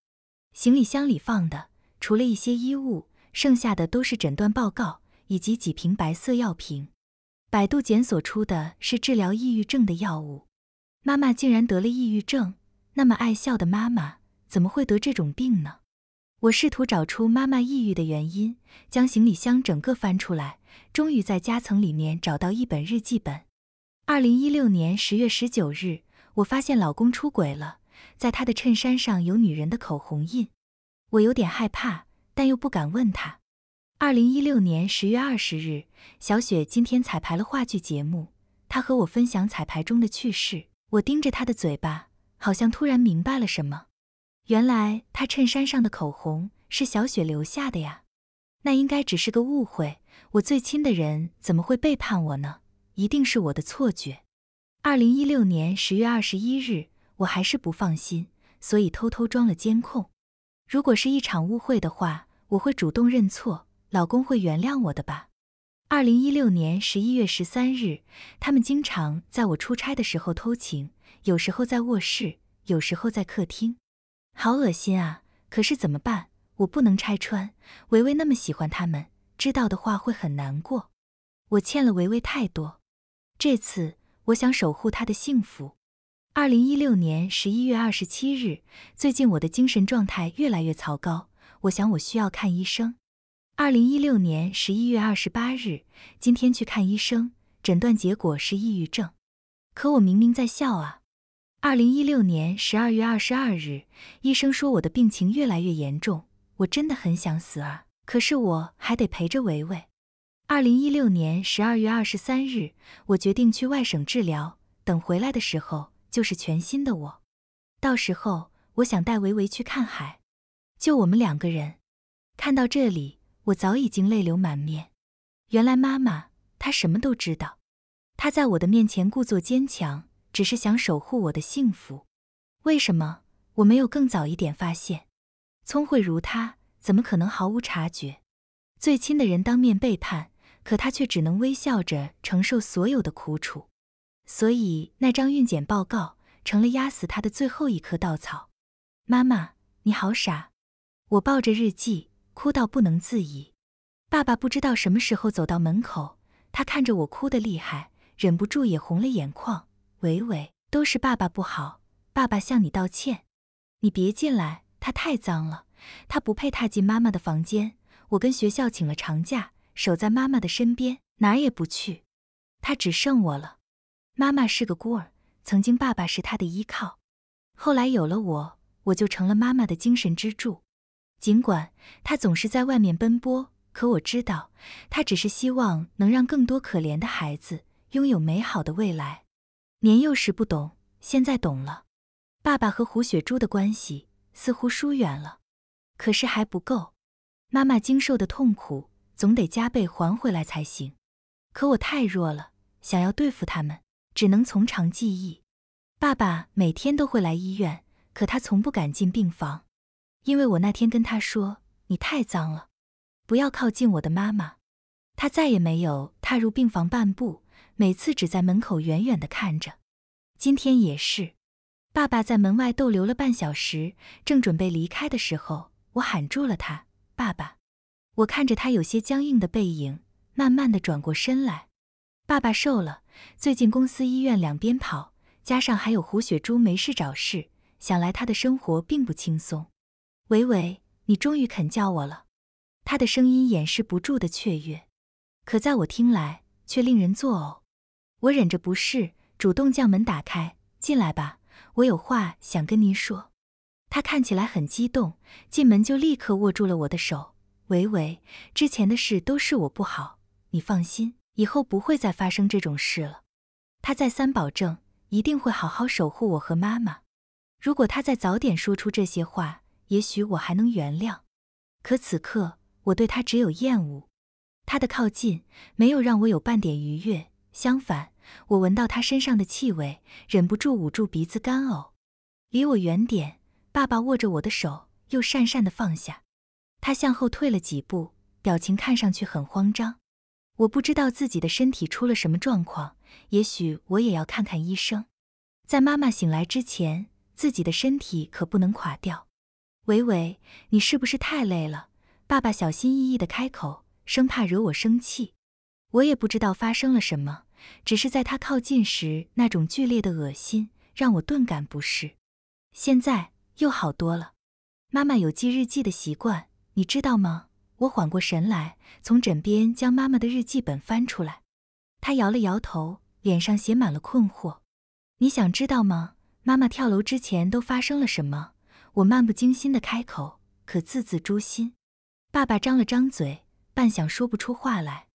行李箱里放的，除了一些衣物，剩下的都是诊断报告以及几瓶白色药瓶。百度检索出的是治疗抑郁症的药物。妈妈竟然得了抑郁症，那么爱笑的妈妈。怎么会得这种病呢？我试图找出妈妈抑郁的原因，将行李箱整个翻出来，终于在夹层里面找到一本日记本。二零一六年十月十九日，我发现老公出轨了，在他的衬衫上有女人的口红印。我有点害怕，但又不敢问他。二零一六年十月二十日，小雪今天彩排了话剧节目，她和我分享彩排中的趣事。我盯着她的嘴巴，好像突然明白了什么。原来他衬衫上的口红是小雪留下的呀，那应该只是个误会。我最亲的人怎么会背叛我呢？一定是我的错觉。二零一六年十月二十一日，我还是不放心，所以偷偷装了监控。如果是一场误会的话，我会主动认错，老公会原谅我的吧。二零一六年十一月十三日，他们经常在我出差的时候偷情，有时候在卧室，有时候在客厅。好恶心啊！可是怎么办？我不能拆穿维维那么喜欢他们，知道的话会很难过。我欠了维维太多，这次我想守护她的幸福。二零一六年十一月二十七日，最近我的精神状态越来越糟糕，我想我需要看医生。二零一六年十一月二十八日，今天去看医生，诊断结果是抑郁症。可我明明在笑啊！二零一六年十二月二十二日，医生说我的病情越来越严重，我真的很想死啊！可是我还得陪着维维。二零一六年十二月二十三日，我决定去外省治疗，等回来的时候就是全新的我。到时候我想带维维去看海，就我们两个人。看到这里，我早已经泪流满面。原来妈妈她什么都知道，她在我的面前故作坚强。只是想守护我的幸福，为什么我没有更早一点发现？聪慧如他，怎么可能毫无察觉？最亲的人当面背叛，可他却只能微笑着承受所有的苦楚。所以那张孕检报告成了压死他的最后一颗稻草。妈妈，你好傻！我抱着日记哭到不能自已。爸爸不知道什么时候走到门口，他看着我哭得厉害，忍不住也红了眼眶。伟伟，都是爸爸不好，爸爸向你道歉。你别进来，他太脏了，他不配踏进妈妈的房间。我跟学校请了长假，守在妈妈的身边，哪儿也不去。他只剩我了。妈妈是个孤儿，曾经爸爸是她的依靠，后来有了我，我就成了妈妈的精神支柱。尽管他总是在外面奔波，可我知道，他只是希望能让更多可怜的孩子拥有美好的未来。年幼时不懂，现在懂了。爸爸和胡雪珠的关系似乎疏远了，可是还不够。妈妈经受的痛苦总得加倍还回来才行。可我太弱了，想要对付他们，只能从长计议。爸爸每天都会来医院，可他从不敢进病房，因为我那天跟他说：“你太脏了，不要靠近我的妈妈。”他再也没有踏入病房半步。每次只在门口远远地看着，今天也是。爸爸在门外逗留了半小时，正准备离开的时候，我喊住了他：“爸爸。”我看着他有些僵硬的背影，慢慢的转过身来。爸爸瘦了，最近公司、医院两边跑，加上还有胡雪珠没事找事，想来他的生活并不轻松。伟伟，你终于肯叫我了。他的声音掩饰不住的雀跃，可在我听来却令人作呕。我忍着不适，主动将门打开，进来吧，我有话想跟您说。他看起来很激动，进门就立刻握住了我的手。维维，之前的事都是我不好，你放心，以后不会再发生这种事了。他再三保证，一定会好好守护我和妈妈。如果他再早点说出这些话，也许我还能原谅。可此刻，我对他只有厌恶。他的靠近没有让我有半点愉悦。相反，我闻到他身上的气味，忍不住捂住鼻子干呕。离我远点，爸爸握着我的手，又讪讪地放下。他向后退了几步，表情看上去很慌张。我不知道自己的身体出了什么状况，也许我也要看看医生。在妈妈醒来之前，自己的身体可不能垮掉。维维，你是不是太累了？爸爸小心翼翼地开口，生怕惹我生气。我也不知道发生了什么。只是在他靠近时，那种剧烈的恶心让我顿感不适，现在又好多了。妈妈有记日记的习惯，你知道吗？我缓过神来，从枕边将妈妈的日记本翻出来。她摇了摇头，脸上写满了困惑。你想知道吗？妈妈跳楼之前都发生了什么？我漫不经心的开口，可字字诛心。爸爸张了张嘴，半晌说不出话来。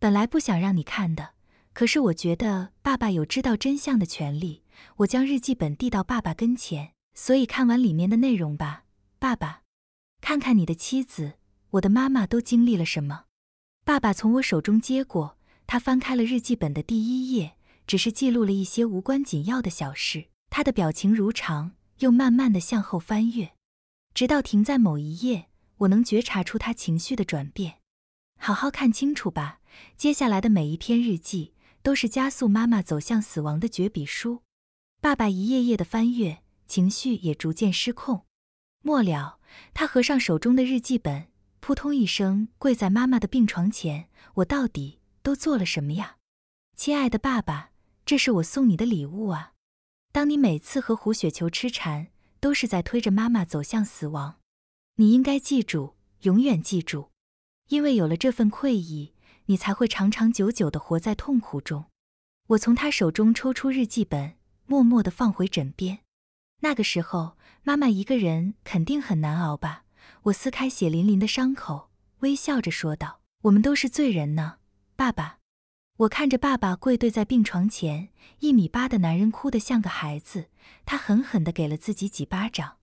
本来不想让你看的。可是我觉得爸爸有知道真相的权利。我将日记本递到爸爸跟前，所以看完里面的内容吧，爸爸，看看你的妻子，我的妈妈都经历了什么。爸爸从我手中接过，他翻开了日记本的第一页，只是记录了一些无关紧要的小事。他的表情如常，又慢慢的向后翻阅，直到停在某一页，我能觉察出他情绪的转变。好好看清楚吧，接下来的每一篇日记。都是加速妈妈走向死亡的绝笔书。爸爸一页页地翻阅，情绪也逐渐失控。末了，他合上手中的日记本，扑通一声跪在妈妈的病床前。我到底都做了什么呀？亲爱的爸爸，这是我送你的礼物啊。当你每次和胡雪球痴缠，都是在推着妈妈走向死亡。你应该记住，永远记住，因为有了这份愧意。你才会长长久久地活在痛苦中。我从他手中抽出日记本，默默地放回枕边。那个时候，妈妈一个人肯定很难熬吧？我撕开血淋淋的伤口，微笑着说道：“我们都是罪人呢。”爸爸，我看着爸爸跪对在病床前，一米八的男人哭得像个孩子。他狠狠地给了自己几巴掌。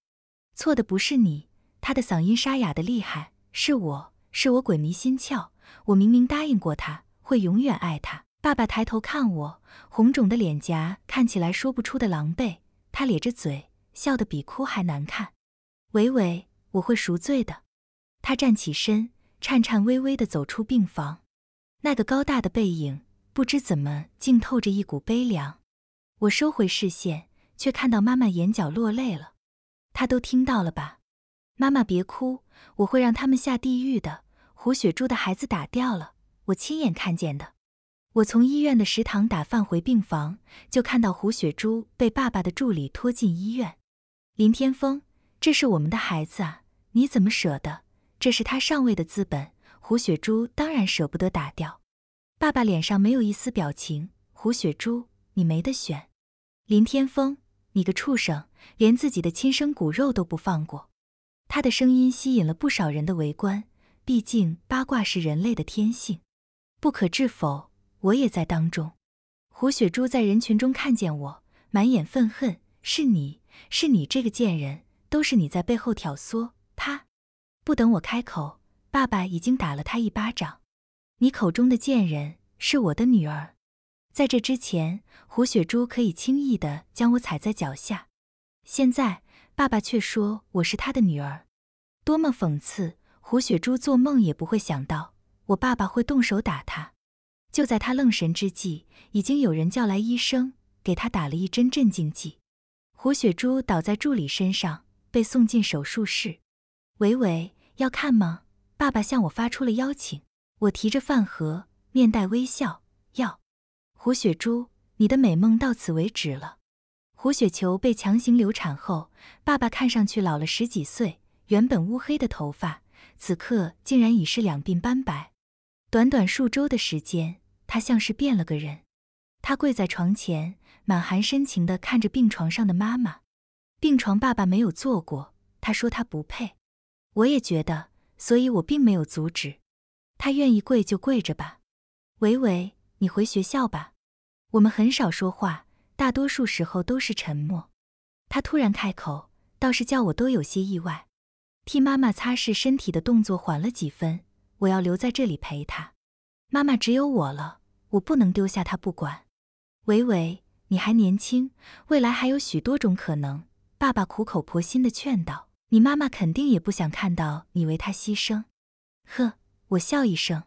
错的不是你，他的嗓音沙哑的厉害。是我，是我鬼迷心窍。我明明答应过他，会永远爱他。爸爸抬头看我，红肿的脸颊看起来说不出的狼狈。他咧着嘴，笑得比哭还难看。伟伟，我会赎罪的。他站起身，颤颤巍巍地走出病房。那个高大的背影，不知怎么竟透着一股悲凉。我收回视线，却看到妈妈眼角落泪了。他都听到了吧？妈妈别哭，我会让他们下地狱的。胡雪珠的孩子打掉了，我亲眼看见的。我从医院的食堂打饭回病房，就看到胡雪珠被爸爸的助理拖进医院。林天峰，这是我们的孩子啊，你怎么舍得？这是他上位的资本。胡雪珠当然舍不得打掉。爸爸脸上没有一丝表情。胡雪珠，你没得选。林天峰，你个畜生，连自己的亲生骨肉都不放过。他的声音吸引了不少人的围观。毕竟八卦是人类的天性，不可置否。我也在当中。胡雪珠在人群中看见我，满眼愤恨：“是你，是你这个贱人，都是你在背后挑唆。”她。不等我开口，爸爸已经打了他一巴掌。你口中的贱人是我的女儿。在这之前，胡雪珠可以轻易的将我踩在脚下，现在爸爸却说我是他的女儿，多么讽刺！胡雪珠做梦也不会想到，我爸爸会动手打他。就在他愣神之际，已经有人叫来医生，给他打了一针镇静剂。胡雪珠倒在助理身上，被送进手术室。喂喂，要看吗？爸爸向我发出了邀请。我提着饭盒，面带微笑。要。胡雪珠，你的美梦到此为止了。胡雪球被强行流产后，爸爸看上去老了十几岁，原本乌黑的头发。此刻竟然已是两鬓斑白，短短数周的时间，他像是变了个人。他跪在床前，满含深情地看着病床上的妈妈。病床，爸爸没有坐过，他说他不配。我也觉得，所以我并没有阻止。他愿意跪就跪着吧。维维，你回学校吧。我们很少说话，大多数时候都是沉默。他突然开口，倒是叫我都有些意外。替妈妈擦拭身体的动作缓了几分。我要留在这里陪她，妈妈只有我了，我不能丢下她不管。维维，你还年轻，未来还有许多种可能。爸爸苦口婆心地劝道：“你妈妈肯定也不想看到你为她牺牲。”呵，我笑一声。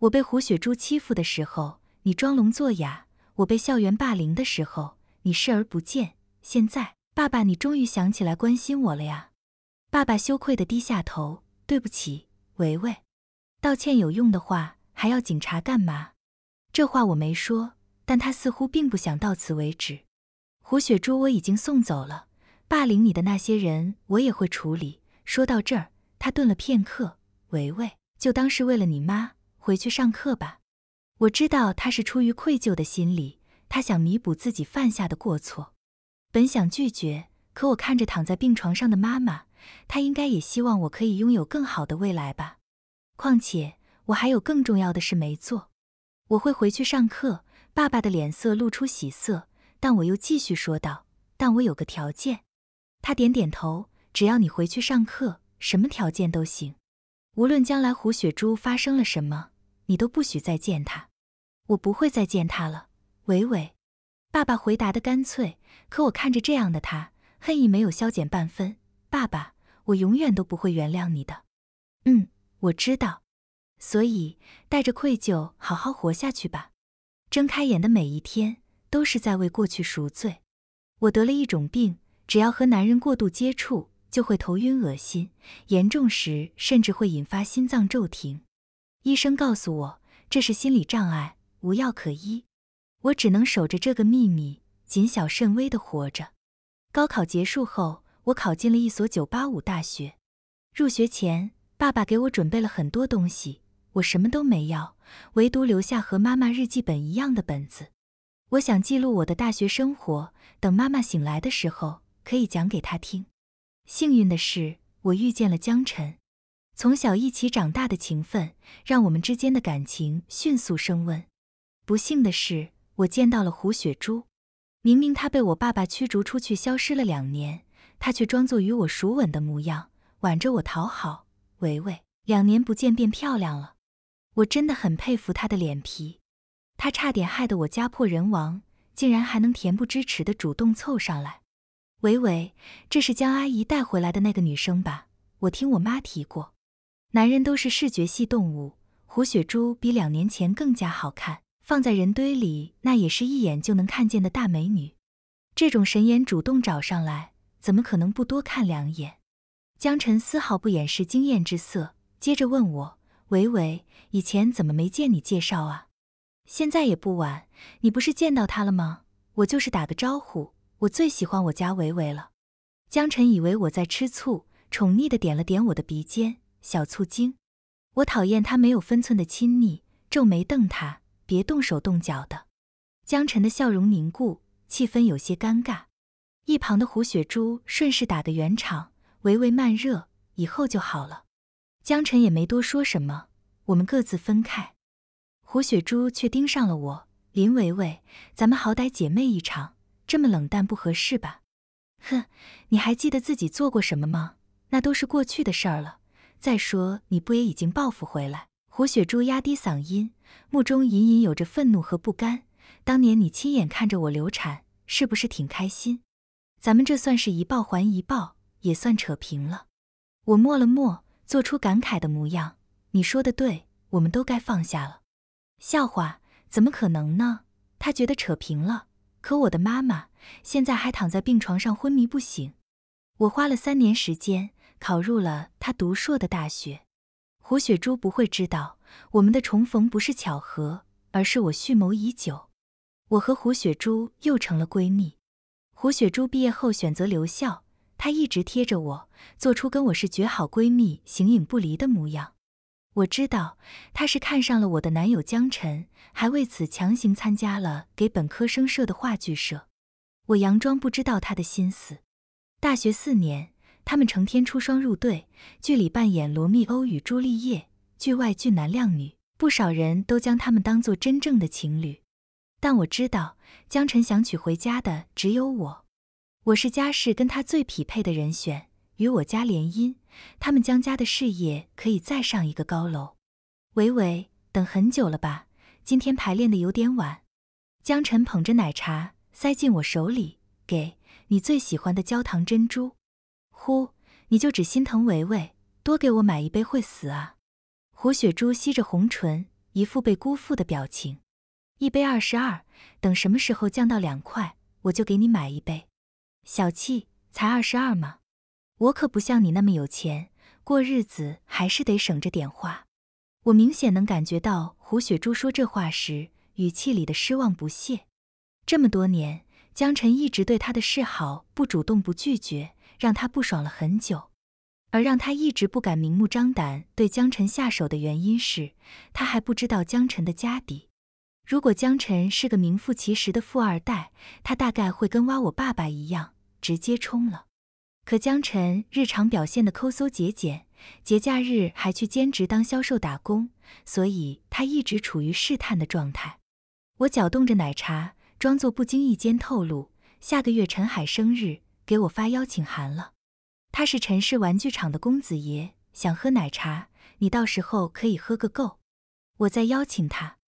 我被胡雪珠欺负的时候，你装聋作哑；我被校园霸凌的时候，你视而不见。现在，爸爸，你终于想起来关心我了呀。爸爸羞愧的低下头，对不起，维维。道歉有用的话，还要警察干嘛？这话我没说，但他似乎并不想到此为止。胡雪珠我已经送走了，霸凌你的那些人我也会处理。说到这儿，他顿了片刻，维维，就当是为了你妈，回去上课吧。我知道他是出于愧疚的心理，他想弥补自己犯下的过错。本想拒绝，可我看着躺在病床上的妈妈。他应该也希望我可以拥有更好的未来吧。况且我还有更重要的事没做，我会回去上课。爸爸的脸色露出喜色，但我又继续说道：“但我有个条件。”他点点头：“只要你回去上课，什么条件都行。无论将来胡雪珠发生了什么，你都不许再见她。”我不会再见她了，伟伟。爸爸回答的干脆，可我看着这样的他，恨意没有消减半分。爸爸，我永远都不会原谅你的。嗯，我知道，所以带着愧疚好好活下去吧。睁开眼的每一天都是在为过去赎罪。我得了一种病，只要和男人过度接触就会头晕恶心，严重时甚至会引发心脏骤停。医生告诉我这是心理障碍，无药可医。我只能守着这个秘密，谨小慎微的活着。高考结束后。我考进了一所九八五大学，入学前，爸爸给我准备了很多东西，我什么都没要，唯独留下和妈妈日记本一样的本子，我想记录我的大学生活，等妈妈醒来的时候可以讲给她听。幸运的是，我遇见了江晨，从小一起长大的情分，让我们之间的感情迅速升温。不幸的是，我见到了胡雪珠，明明她被我爸爸驱逐出去，消失了两年。他却装作与我熟吻的模样，挽着我讨好。维维，两年不见变漂亮了，我真的很佩服她的脸皮。她差点害得我家破人亡，竟然还能恬不知耻的主动凑上来。维维，这是江阿姨带回来的那个女生吧？我听我妈提过，男人都是视觉系动物，胡雪珠比两年前更加好看，放在人堆里那也是一眼就能看见的大美女。这种神颜主动找上来。怎么可能不多看两眼？江晨丝毫不掩饰惊艳之色，接着问我：“维维，以前怎么没见你介绍啊？现在也不晚，你不是见到他了吗？我就是打个招呼。我最喜欢我家维维了。”江晨以为我在吃醋，宠溺的点了点我的鼻尖，小醋精。我讨厌他没有分寸的亲昵，皱眉瞪他，别动手动脚的。江晨的笑容凝固，气氛有些尴尬。一旁的胡雪珠顺势打个圆场，微微慢热，以后就好了。江晨也没多说什么，我们各自分开。胡雪珠却盯上了我，林维维，咱们好歹姐妹一场，这么冷淡不合适吧？哼，你还记得自己做过什么吗？那都是过去的事儿了。再说你不也已经报复回来？胡雪珠压低嗓音，目中隐隐有着愤怒和不甘。当年你亲眼看着我流产，是不是挺开心？咱们这算是一报还一报，也算扯平了。我默了默，做出感慨的模样。你说的对，我们都该放下了。笑话，怎么可能呢？他觉得扯平了，可我的妈妈现在还躺在病床上昏迷不醒。我花了三年时间考入了他读硕的大学。胡雪珠不会知道，我们的重逢不是巧合，而是我蓄谋已久。我和胡雪珠又成了闺蜜。胡雪珠毕业后选择留校，她一直贴着我，做出跟我是绝好闺蜜、形影不离的模样。我知道她是看上了我的男友江晨，还为此强行参加了给本科生设的话剧社。我佯装不知道她的心思。大学四年，他们成天出双入对，剧里扮演罗密欧与朱丽叶，剧外俊男靓女，不少人都将他们当做真正的情侣。但我知道。江辰想娶回家的只有我，我是家世跟他最匹配的人选，与我家联姻，他们江家的事业可以再上一个高楼。维维，等很久了吧？今天排练的有点晚。江辰捧着奶茶塞进我手里，给你最喜欢的焦糖珍珠。呼，你就只心疼维维，多给我买一杯会死啊！胡雪珠吸着红唇，一副被辜负的表情。一杯二十二。等什么时候降到两块，我就给你买一杯。小气，才二十二嘛，我可不像你那么有钱，过日子还是得省着点花。我明显能感觉到胡雪珠说这话时语气里的失望不屑。这么多年，江晨一直对她的示好不主动不拒绝，让她不爽了很久。而让她一直不敢明目张胆对江晨下手的原因是，她还不知道江晨的家底。如果江晨是个名副其实的富二代，他大概会跟挖我爸爸一样直接冲了。可江晨日常表现的抠搜节俭，节假日还去兼职当销售打工，所以他一直处于试探的状态。我搅动着奶茶，装作不经意间透露：下个月陈海生日，给我发邀请函了。他是陈氏玩具厂的公子爷，想喝奶茶，你到时候可以喝个够。我在邀请他。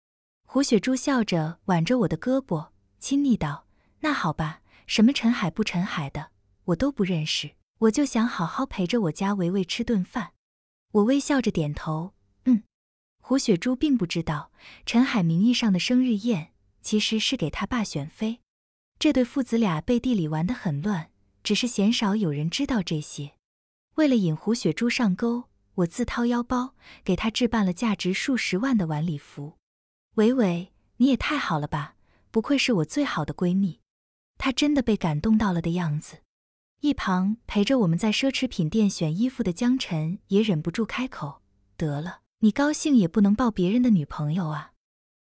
胡雪珠笑着挽着我的胳膊，亲昵道：“那好吧，什么陈海不陈海的，我都不认识，我就想好好陪着我家维维吃顿饭。”我微笑着点头：“嗯。”胡雪珠并不知道，陈海名义上的生日宴其实是给他爸选妃，这对父子俩背地里玩得很乱，只是鲜少有人知道这些。为了引胡雪珠上钩，我自掏腰包给她置办了价值数十万的晚礼服。伟伟，你也太好了吧！不愧是我最好的闺蜜，她真的被感动到了的样子。一旁陪着我们在奢侈品店选衣服的江晨也忍不住开口：“得了，你高兴也不能抱别人的女朋友啊！”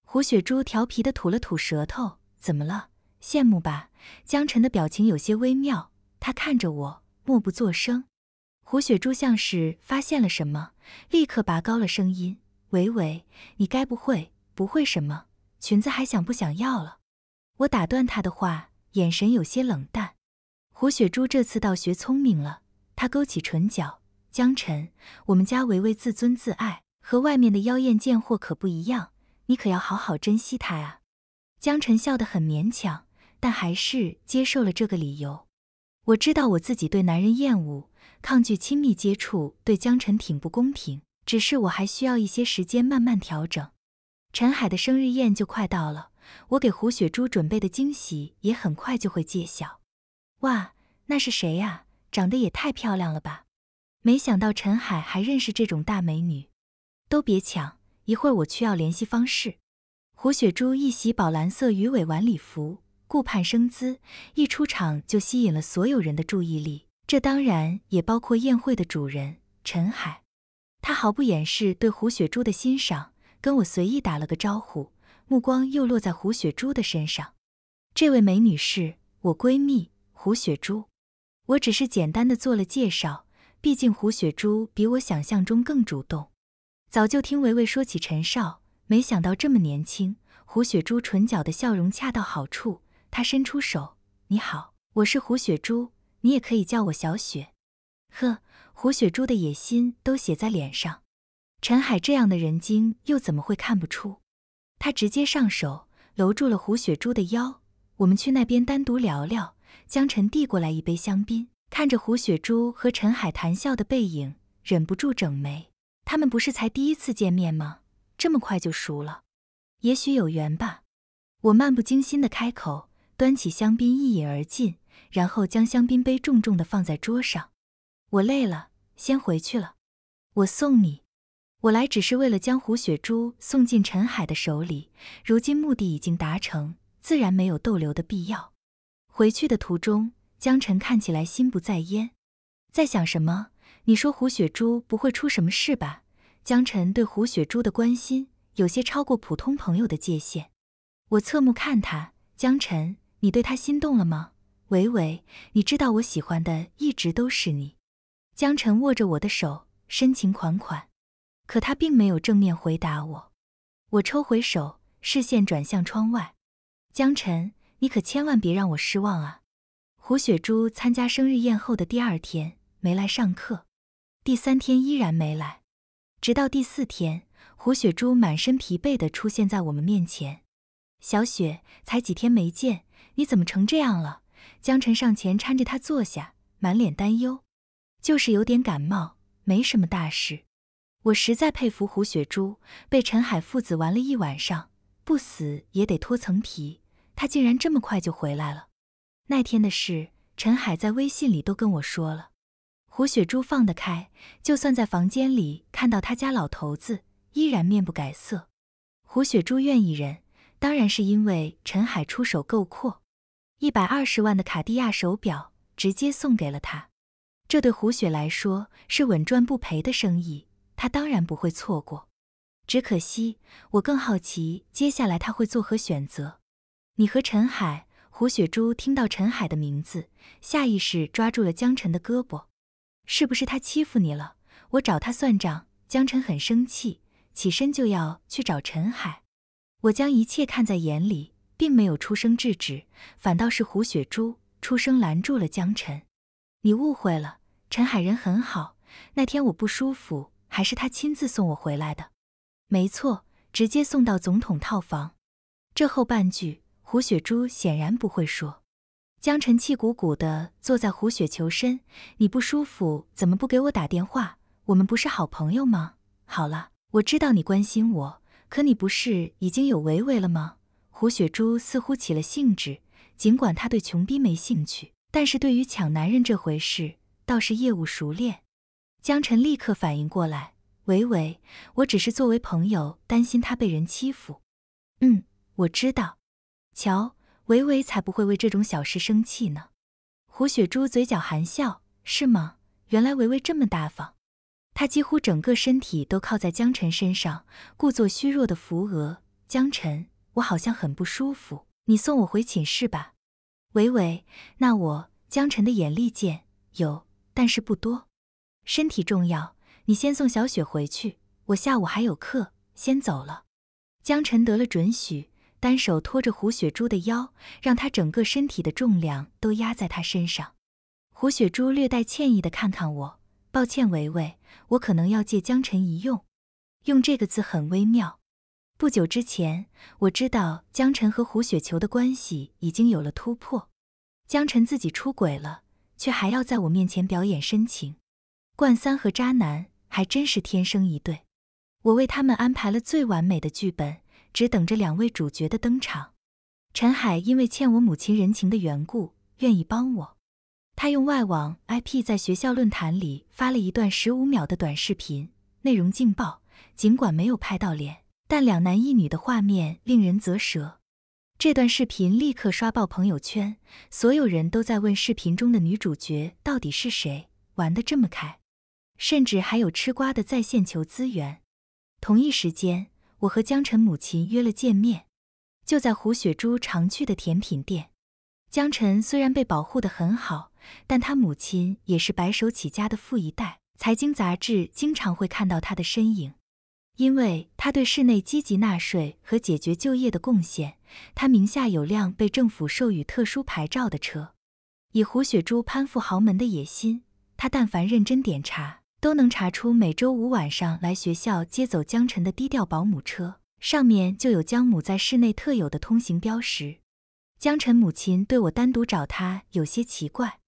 胡雪珠调皮的吐了吐舌头：“怎么了？羡慕吧？”江晨的表情有些微妙，他看着我，默不作声。胡雪珠像是发现了什么，立刻拔高了声音：“伟伟，你该不会……”不会什么裙子还想不想要了？我打断他的话，眼神有些冷淡。胡雪珠这次倒学聪明了，她勾起唇角：“江晨，我们家维维自尊自爱，和外面的妖艳贱货可不一样，你可要好好珍惜她啊。”江晨笑得很勉强，但还是接受了这个理由。我知道我自己对男人厌恶，抗拒亲密接触，对江晨挺不公平。只是我还需要一些时间慢慢调整。陈海的生日宴就快到了，我给胡雪珠准备的惊喜也很快就会揭晓。哇，那是谁呀？长得也太漂亮了吧！没想到陈海还认识这种大美女。都别抢，一会儿我去要联系方式。胡雪珠一袭宝蓝色鱼尾晚礼服，顾盼生姿，一出场就吸引了所有人的注意力。这当然也包括宴会的主人陈海，他毫不掩饰对胡雪珠的欣赏。跟我随意打了个招呼，目光又落在胡雪珠的身上。这位美女是我闺蜜胡雪珠，我只是简单的做了介绍。毕竟胡雪珠比我想象中更主动。早就听维维说起陈少，没想到这么年轻。胡雪珠唇角的笑容恰到好处，她伸出手：“你好，我是胡雪珠，你也可以叫我小雪。”呵，胡雪珠的野心都写在脸上。陈海这样的人精又怎么会看不出？他直接上手搂住了胡雪珠的腰。我们去那边单独聊聊。江晨递过来一杯香槟，看着胡雪珠和陈海谈笑的背影，忍不住整眉。他们不是才第一次见面吗？这么快就熟了，也许有缘吧。我漫不经心的开口，端起香槟一饮而尽，然后将香槟杯重重的放在桌上。我累了，先回去了。我送你。我来只是为了将胡雪珠送进陈海的手里，如今目的已经达成，自然没有逗留的必要。回去的途中，江晨看起来心不在焉，在想什么？你说胡雪珠不会出什么事吧？江晨对胡雪珠的关心有些超过普通朋友的界限。我侧目看他，江晨，你对她心动了吗？维维，你知道我喜欢的一直都是你。江晨握着我的手，深情款款。可他并没有正面回答我，我抽回手，视线转向窗外。江晨，你可千万别让我失望啊！胡雪珠参加生日宴后的第二天没来上课，第三天依然没来，直到第四天，胡雪珠满身疲惫的出现在我们面前。小雪，才几天没见，你怎么成这样了？江晨上前搀着她坐下，满脸担忧。就是有点感冒，没什么大事。我实在佩服胡雪珠，被陈海父子玩了一晚上，不死也得脱层皮。他竟然这么快就回来了。那天的事，陈海在微信里都跟我说了。胡雪珠放得开，就算在房间里看到他家老头子，依然面不改色。胡雪珠愿意忍，当然是因为陈海出手够阔，一百二十万的卡地亚手表直接送给了他。这对胡雪来说是稳赚不赔的生意。他当然不会错过，只可惜我更好奇接下来他会作何选择。你和陈海、胡雪珠听到陈海的名字，下意识抓住了江晨的胳膊。是不是他欺负你了？我找他算账。江晨很生气，起身就要去找陈海。我将一切看在眼里，并没有出声制止，反倒是胡雪珠出声拦住了江晨。你误会了，陈海人很好。那天我不舒服。还是他亲自送我回来的，没错，直接送到总统套房。这后半句，胡雪珠显然不会说。江晨气鼓鼓地坐在胡雪球身，你不舒服怎么不给我打电话？我们不是好朋友吗？好了，我知道你关心我，可你不是已经有维维了吗？胡雪珠似乎起了兴致，尽管她对穷逼没兴趣，但是对于抢男人这回事倒是业务熟练。江晨立刻反应过来，喂喂，我只是作为朋友担心他被人欺负。嗯，我知道。瞧，维维才不会为这种小事生气呢。胡雪珠嘴角含笑，是吗？原来维维这么大方。她几乎整个身体都靠在江晨身上，故作虚弱的扶额。江晨，我好像很不舒服，你送我回寝室吧。维维，那我……江晨的眼力见有，但是不多。身体重要，你先送小雪回去，我下午还有课，先走了。江晨得了准许，单手托着胡雪珠的腰，让她整个身体的重量都压在她身上。胡雪珠略带歉意的看看我，抱歉维维，我可能要借江晨一用。用这个字很微妙。不久之前，我知道江晨和胡雪球的关系已经有了突破，江晨自己出轨了，却还要在我面前表演深情。冠三和渣男还真是天生一对，我为他们安排了最完美的剧本，只等着两位主角的登场。陈海因为欠我母亲人情的缘故，愿意帮我。他用外网 IP 在学校论坛里发了一段十五秒的短视频，内容劲爆。尽管没有拍到脸，但两男一女的画面令人咋舌。这段视频立刻刷爆朋友圈，所有人都在问视频中的女主角到底是谁，玩得这么开。甚至还有吃瓜的在线求资源。同一时间，我和江晨母亲约了见面，就在胡雪珠常去的甜品店。江晨虽然被保护的很好，但他母亲也是白手起家的富一代。财经杂志经常会看到他的身影，因为他对市内积极纳税和解决就业的贡献。他名下有辆被政府授予特殊牌照的车。以胡雪珠攀附豪门的野心，他但凡认真点查。都能查出每周五晚上来学校接走江晨的低调保姆车，上面就有江母在市内特有的通行标识。江晨母亲对我单独找他有些奇怪，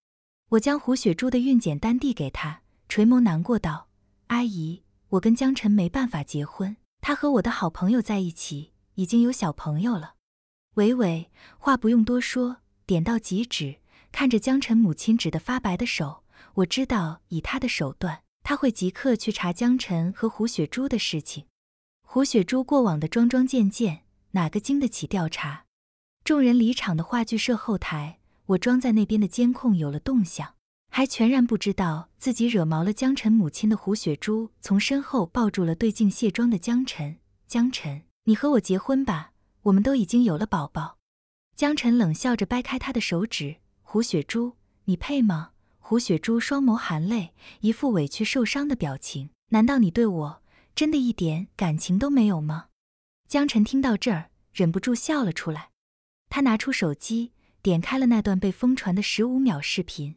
我将胡雪珠的孕检单递给她，垂眸难过道：“阿姨，我跟江晨没办法结婚，他和我的好朋友在一起，已经有小朋友了。”伟伟，话不用多说，点到即止。看着江晨母亲指的发白的手，我知道以他的手段。他会即刻去查江晨和胡雪珠的事情。胡雪珠过往的桩桩件件，哪个经得起调查？众人离场的话剧社后台，我装在那边的监控有了动向，还全然不知道自己惹毛了江晨母亲的胡雪珠，从身后抱住了对镜卸妆的江晨。江晨，你和我结婚吧，我们都已经有了宝宝。江晨冷笑着掰开她的手指。胡雪珠，你配吗？胡雪珠双眸含泪，一副委屈受伤的表情。难道你对我真的一点感情都没有吗？江晨听到这儿，忍不住笑了出来。他拿出手机，点开了那段被疯传的十五秒视频。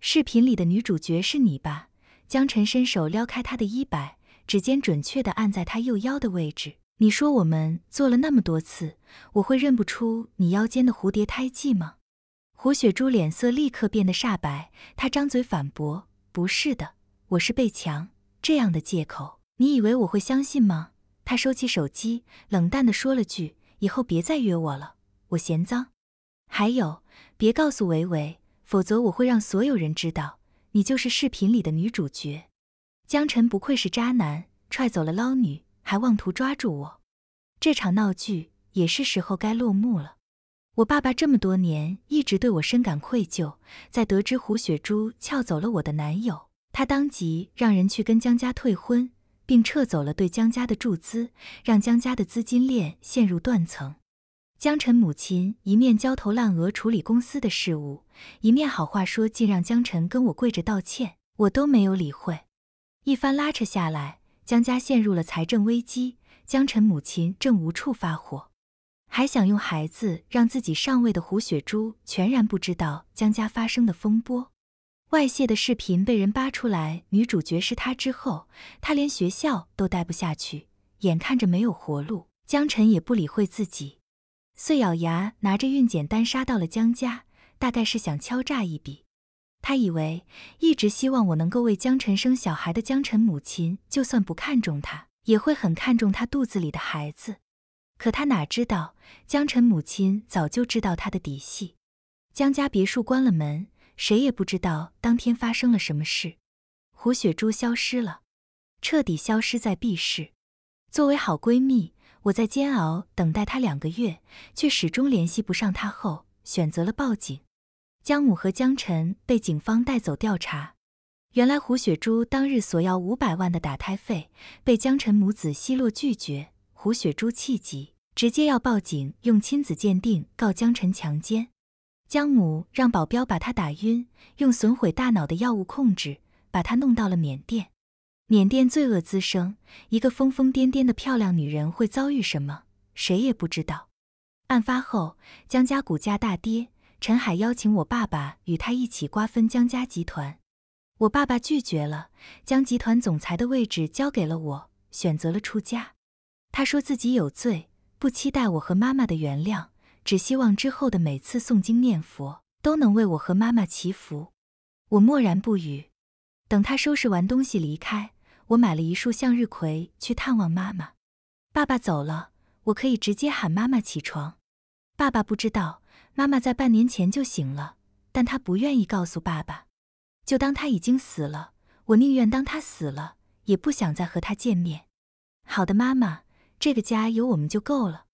视频里的女主角是你吧？江晨伸手撩开她的衣摆，指尖准确地按在她右腰的位置。你说我们做了那么多次，我会认不出你腰间的蝴蝶胎记吗？胡雪珠脸色立刻变得煞白，她张嘴反驳：“不是的，我是被强……这样的借口，你以为我会相信吗？”她收起手机，冷淡地说了句：“以后别再约我了，我嫌脏。还有，别告诉维维，否则我会让所有人知道你就是视频里的女主角。”江晨不愧是渣男，踹走了捞女，还妄图抓住我。这场闹剧也是时候该落幕了。我爸爸这么多年一直对我深感愧疚，在得知胡雪珠撬走了我的男友，他当即让人去跟江家退婚，并撤走了对江家的注资，让江家的资金链陷入断层。江晨母亲一面焦头烂额处理公司的事务，一面好话说尽，让江晨跟我跪着道歉，我都没有理会。一番拉扯下来，江家陷入了财政危机，江晨母亲正无处发火。还想用孩子让自己上位的胡雪珠，全然不知道江家发生的风波，外泄的视频被人扒出来，女主角是他之后，他连学校都待不下去，眼看着没有活路，江晨也不理会自己，碎咬牙拿着孕检单杀到了江家，大概是想敲诈一笔。他以为一直希望我能够为江晨生小孩的江晨母亲，就算不看重他，也会很看重他肚子里的孩子。可他哪知道，江晨母亲早就知道他的底细。江家别墅关了门，谁也不知道当天发生了什么事。胡雪珠消失了，彻底消失在 B 市。作为好闺蜜，我在煎熬等待她两个月，却始终联系不上她后，选择了报警。江母和江晨被警方带走调查。原来胡雪珠当日索要五百万的打胎费，被江晨母子奚落拒绝，胡雪珠气急。直接要报警，用亲子鉴定告江晨强奸。江母让保镖把他打晕，用损毁大脑的药物控制，把他弄到了缅甸。缅甸罪恶滋生，一个疯疯癫癫的漂亮女人会遭遇什么，谁也不知道。案发后，江家股价大跌。陈海邀请我爸爸与他一起瓜分江家集团，我爸爸拒绝了，将集团总裁的位置交给了我，选择了出家。他说自己有罪。不期待我和妈妈的原谅，只希望之后的每次诵经念佛都能为我和妈妈祈福。我默然不语。等他收拾完东西离开，我买了一束向日葵去探望妈妈。爸爸走了，我可以直接喊妈妈起床。爸爸不知道妈妈在半年前就醒了，但他不愿意告诉爸爸，就当他已经死了。我宁愿当他死了，也不想再和他见面。好的，妈妈。这个家有我们就够了。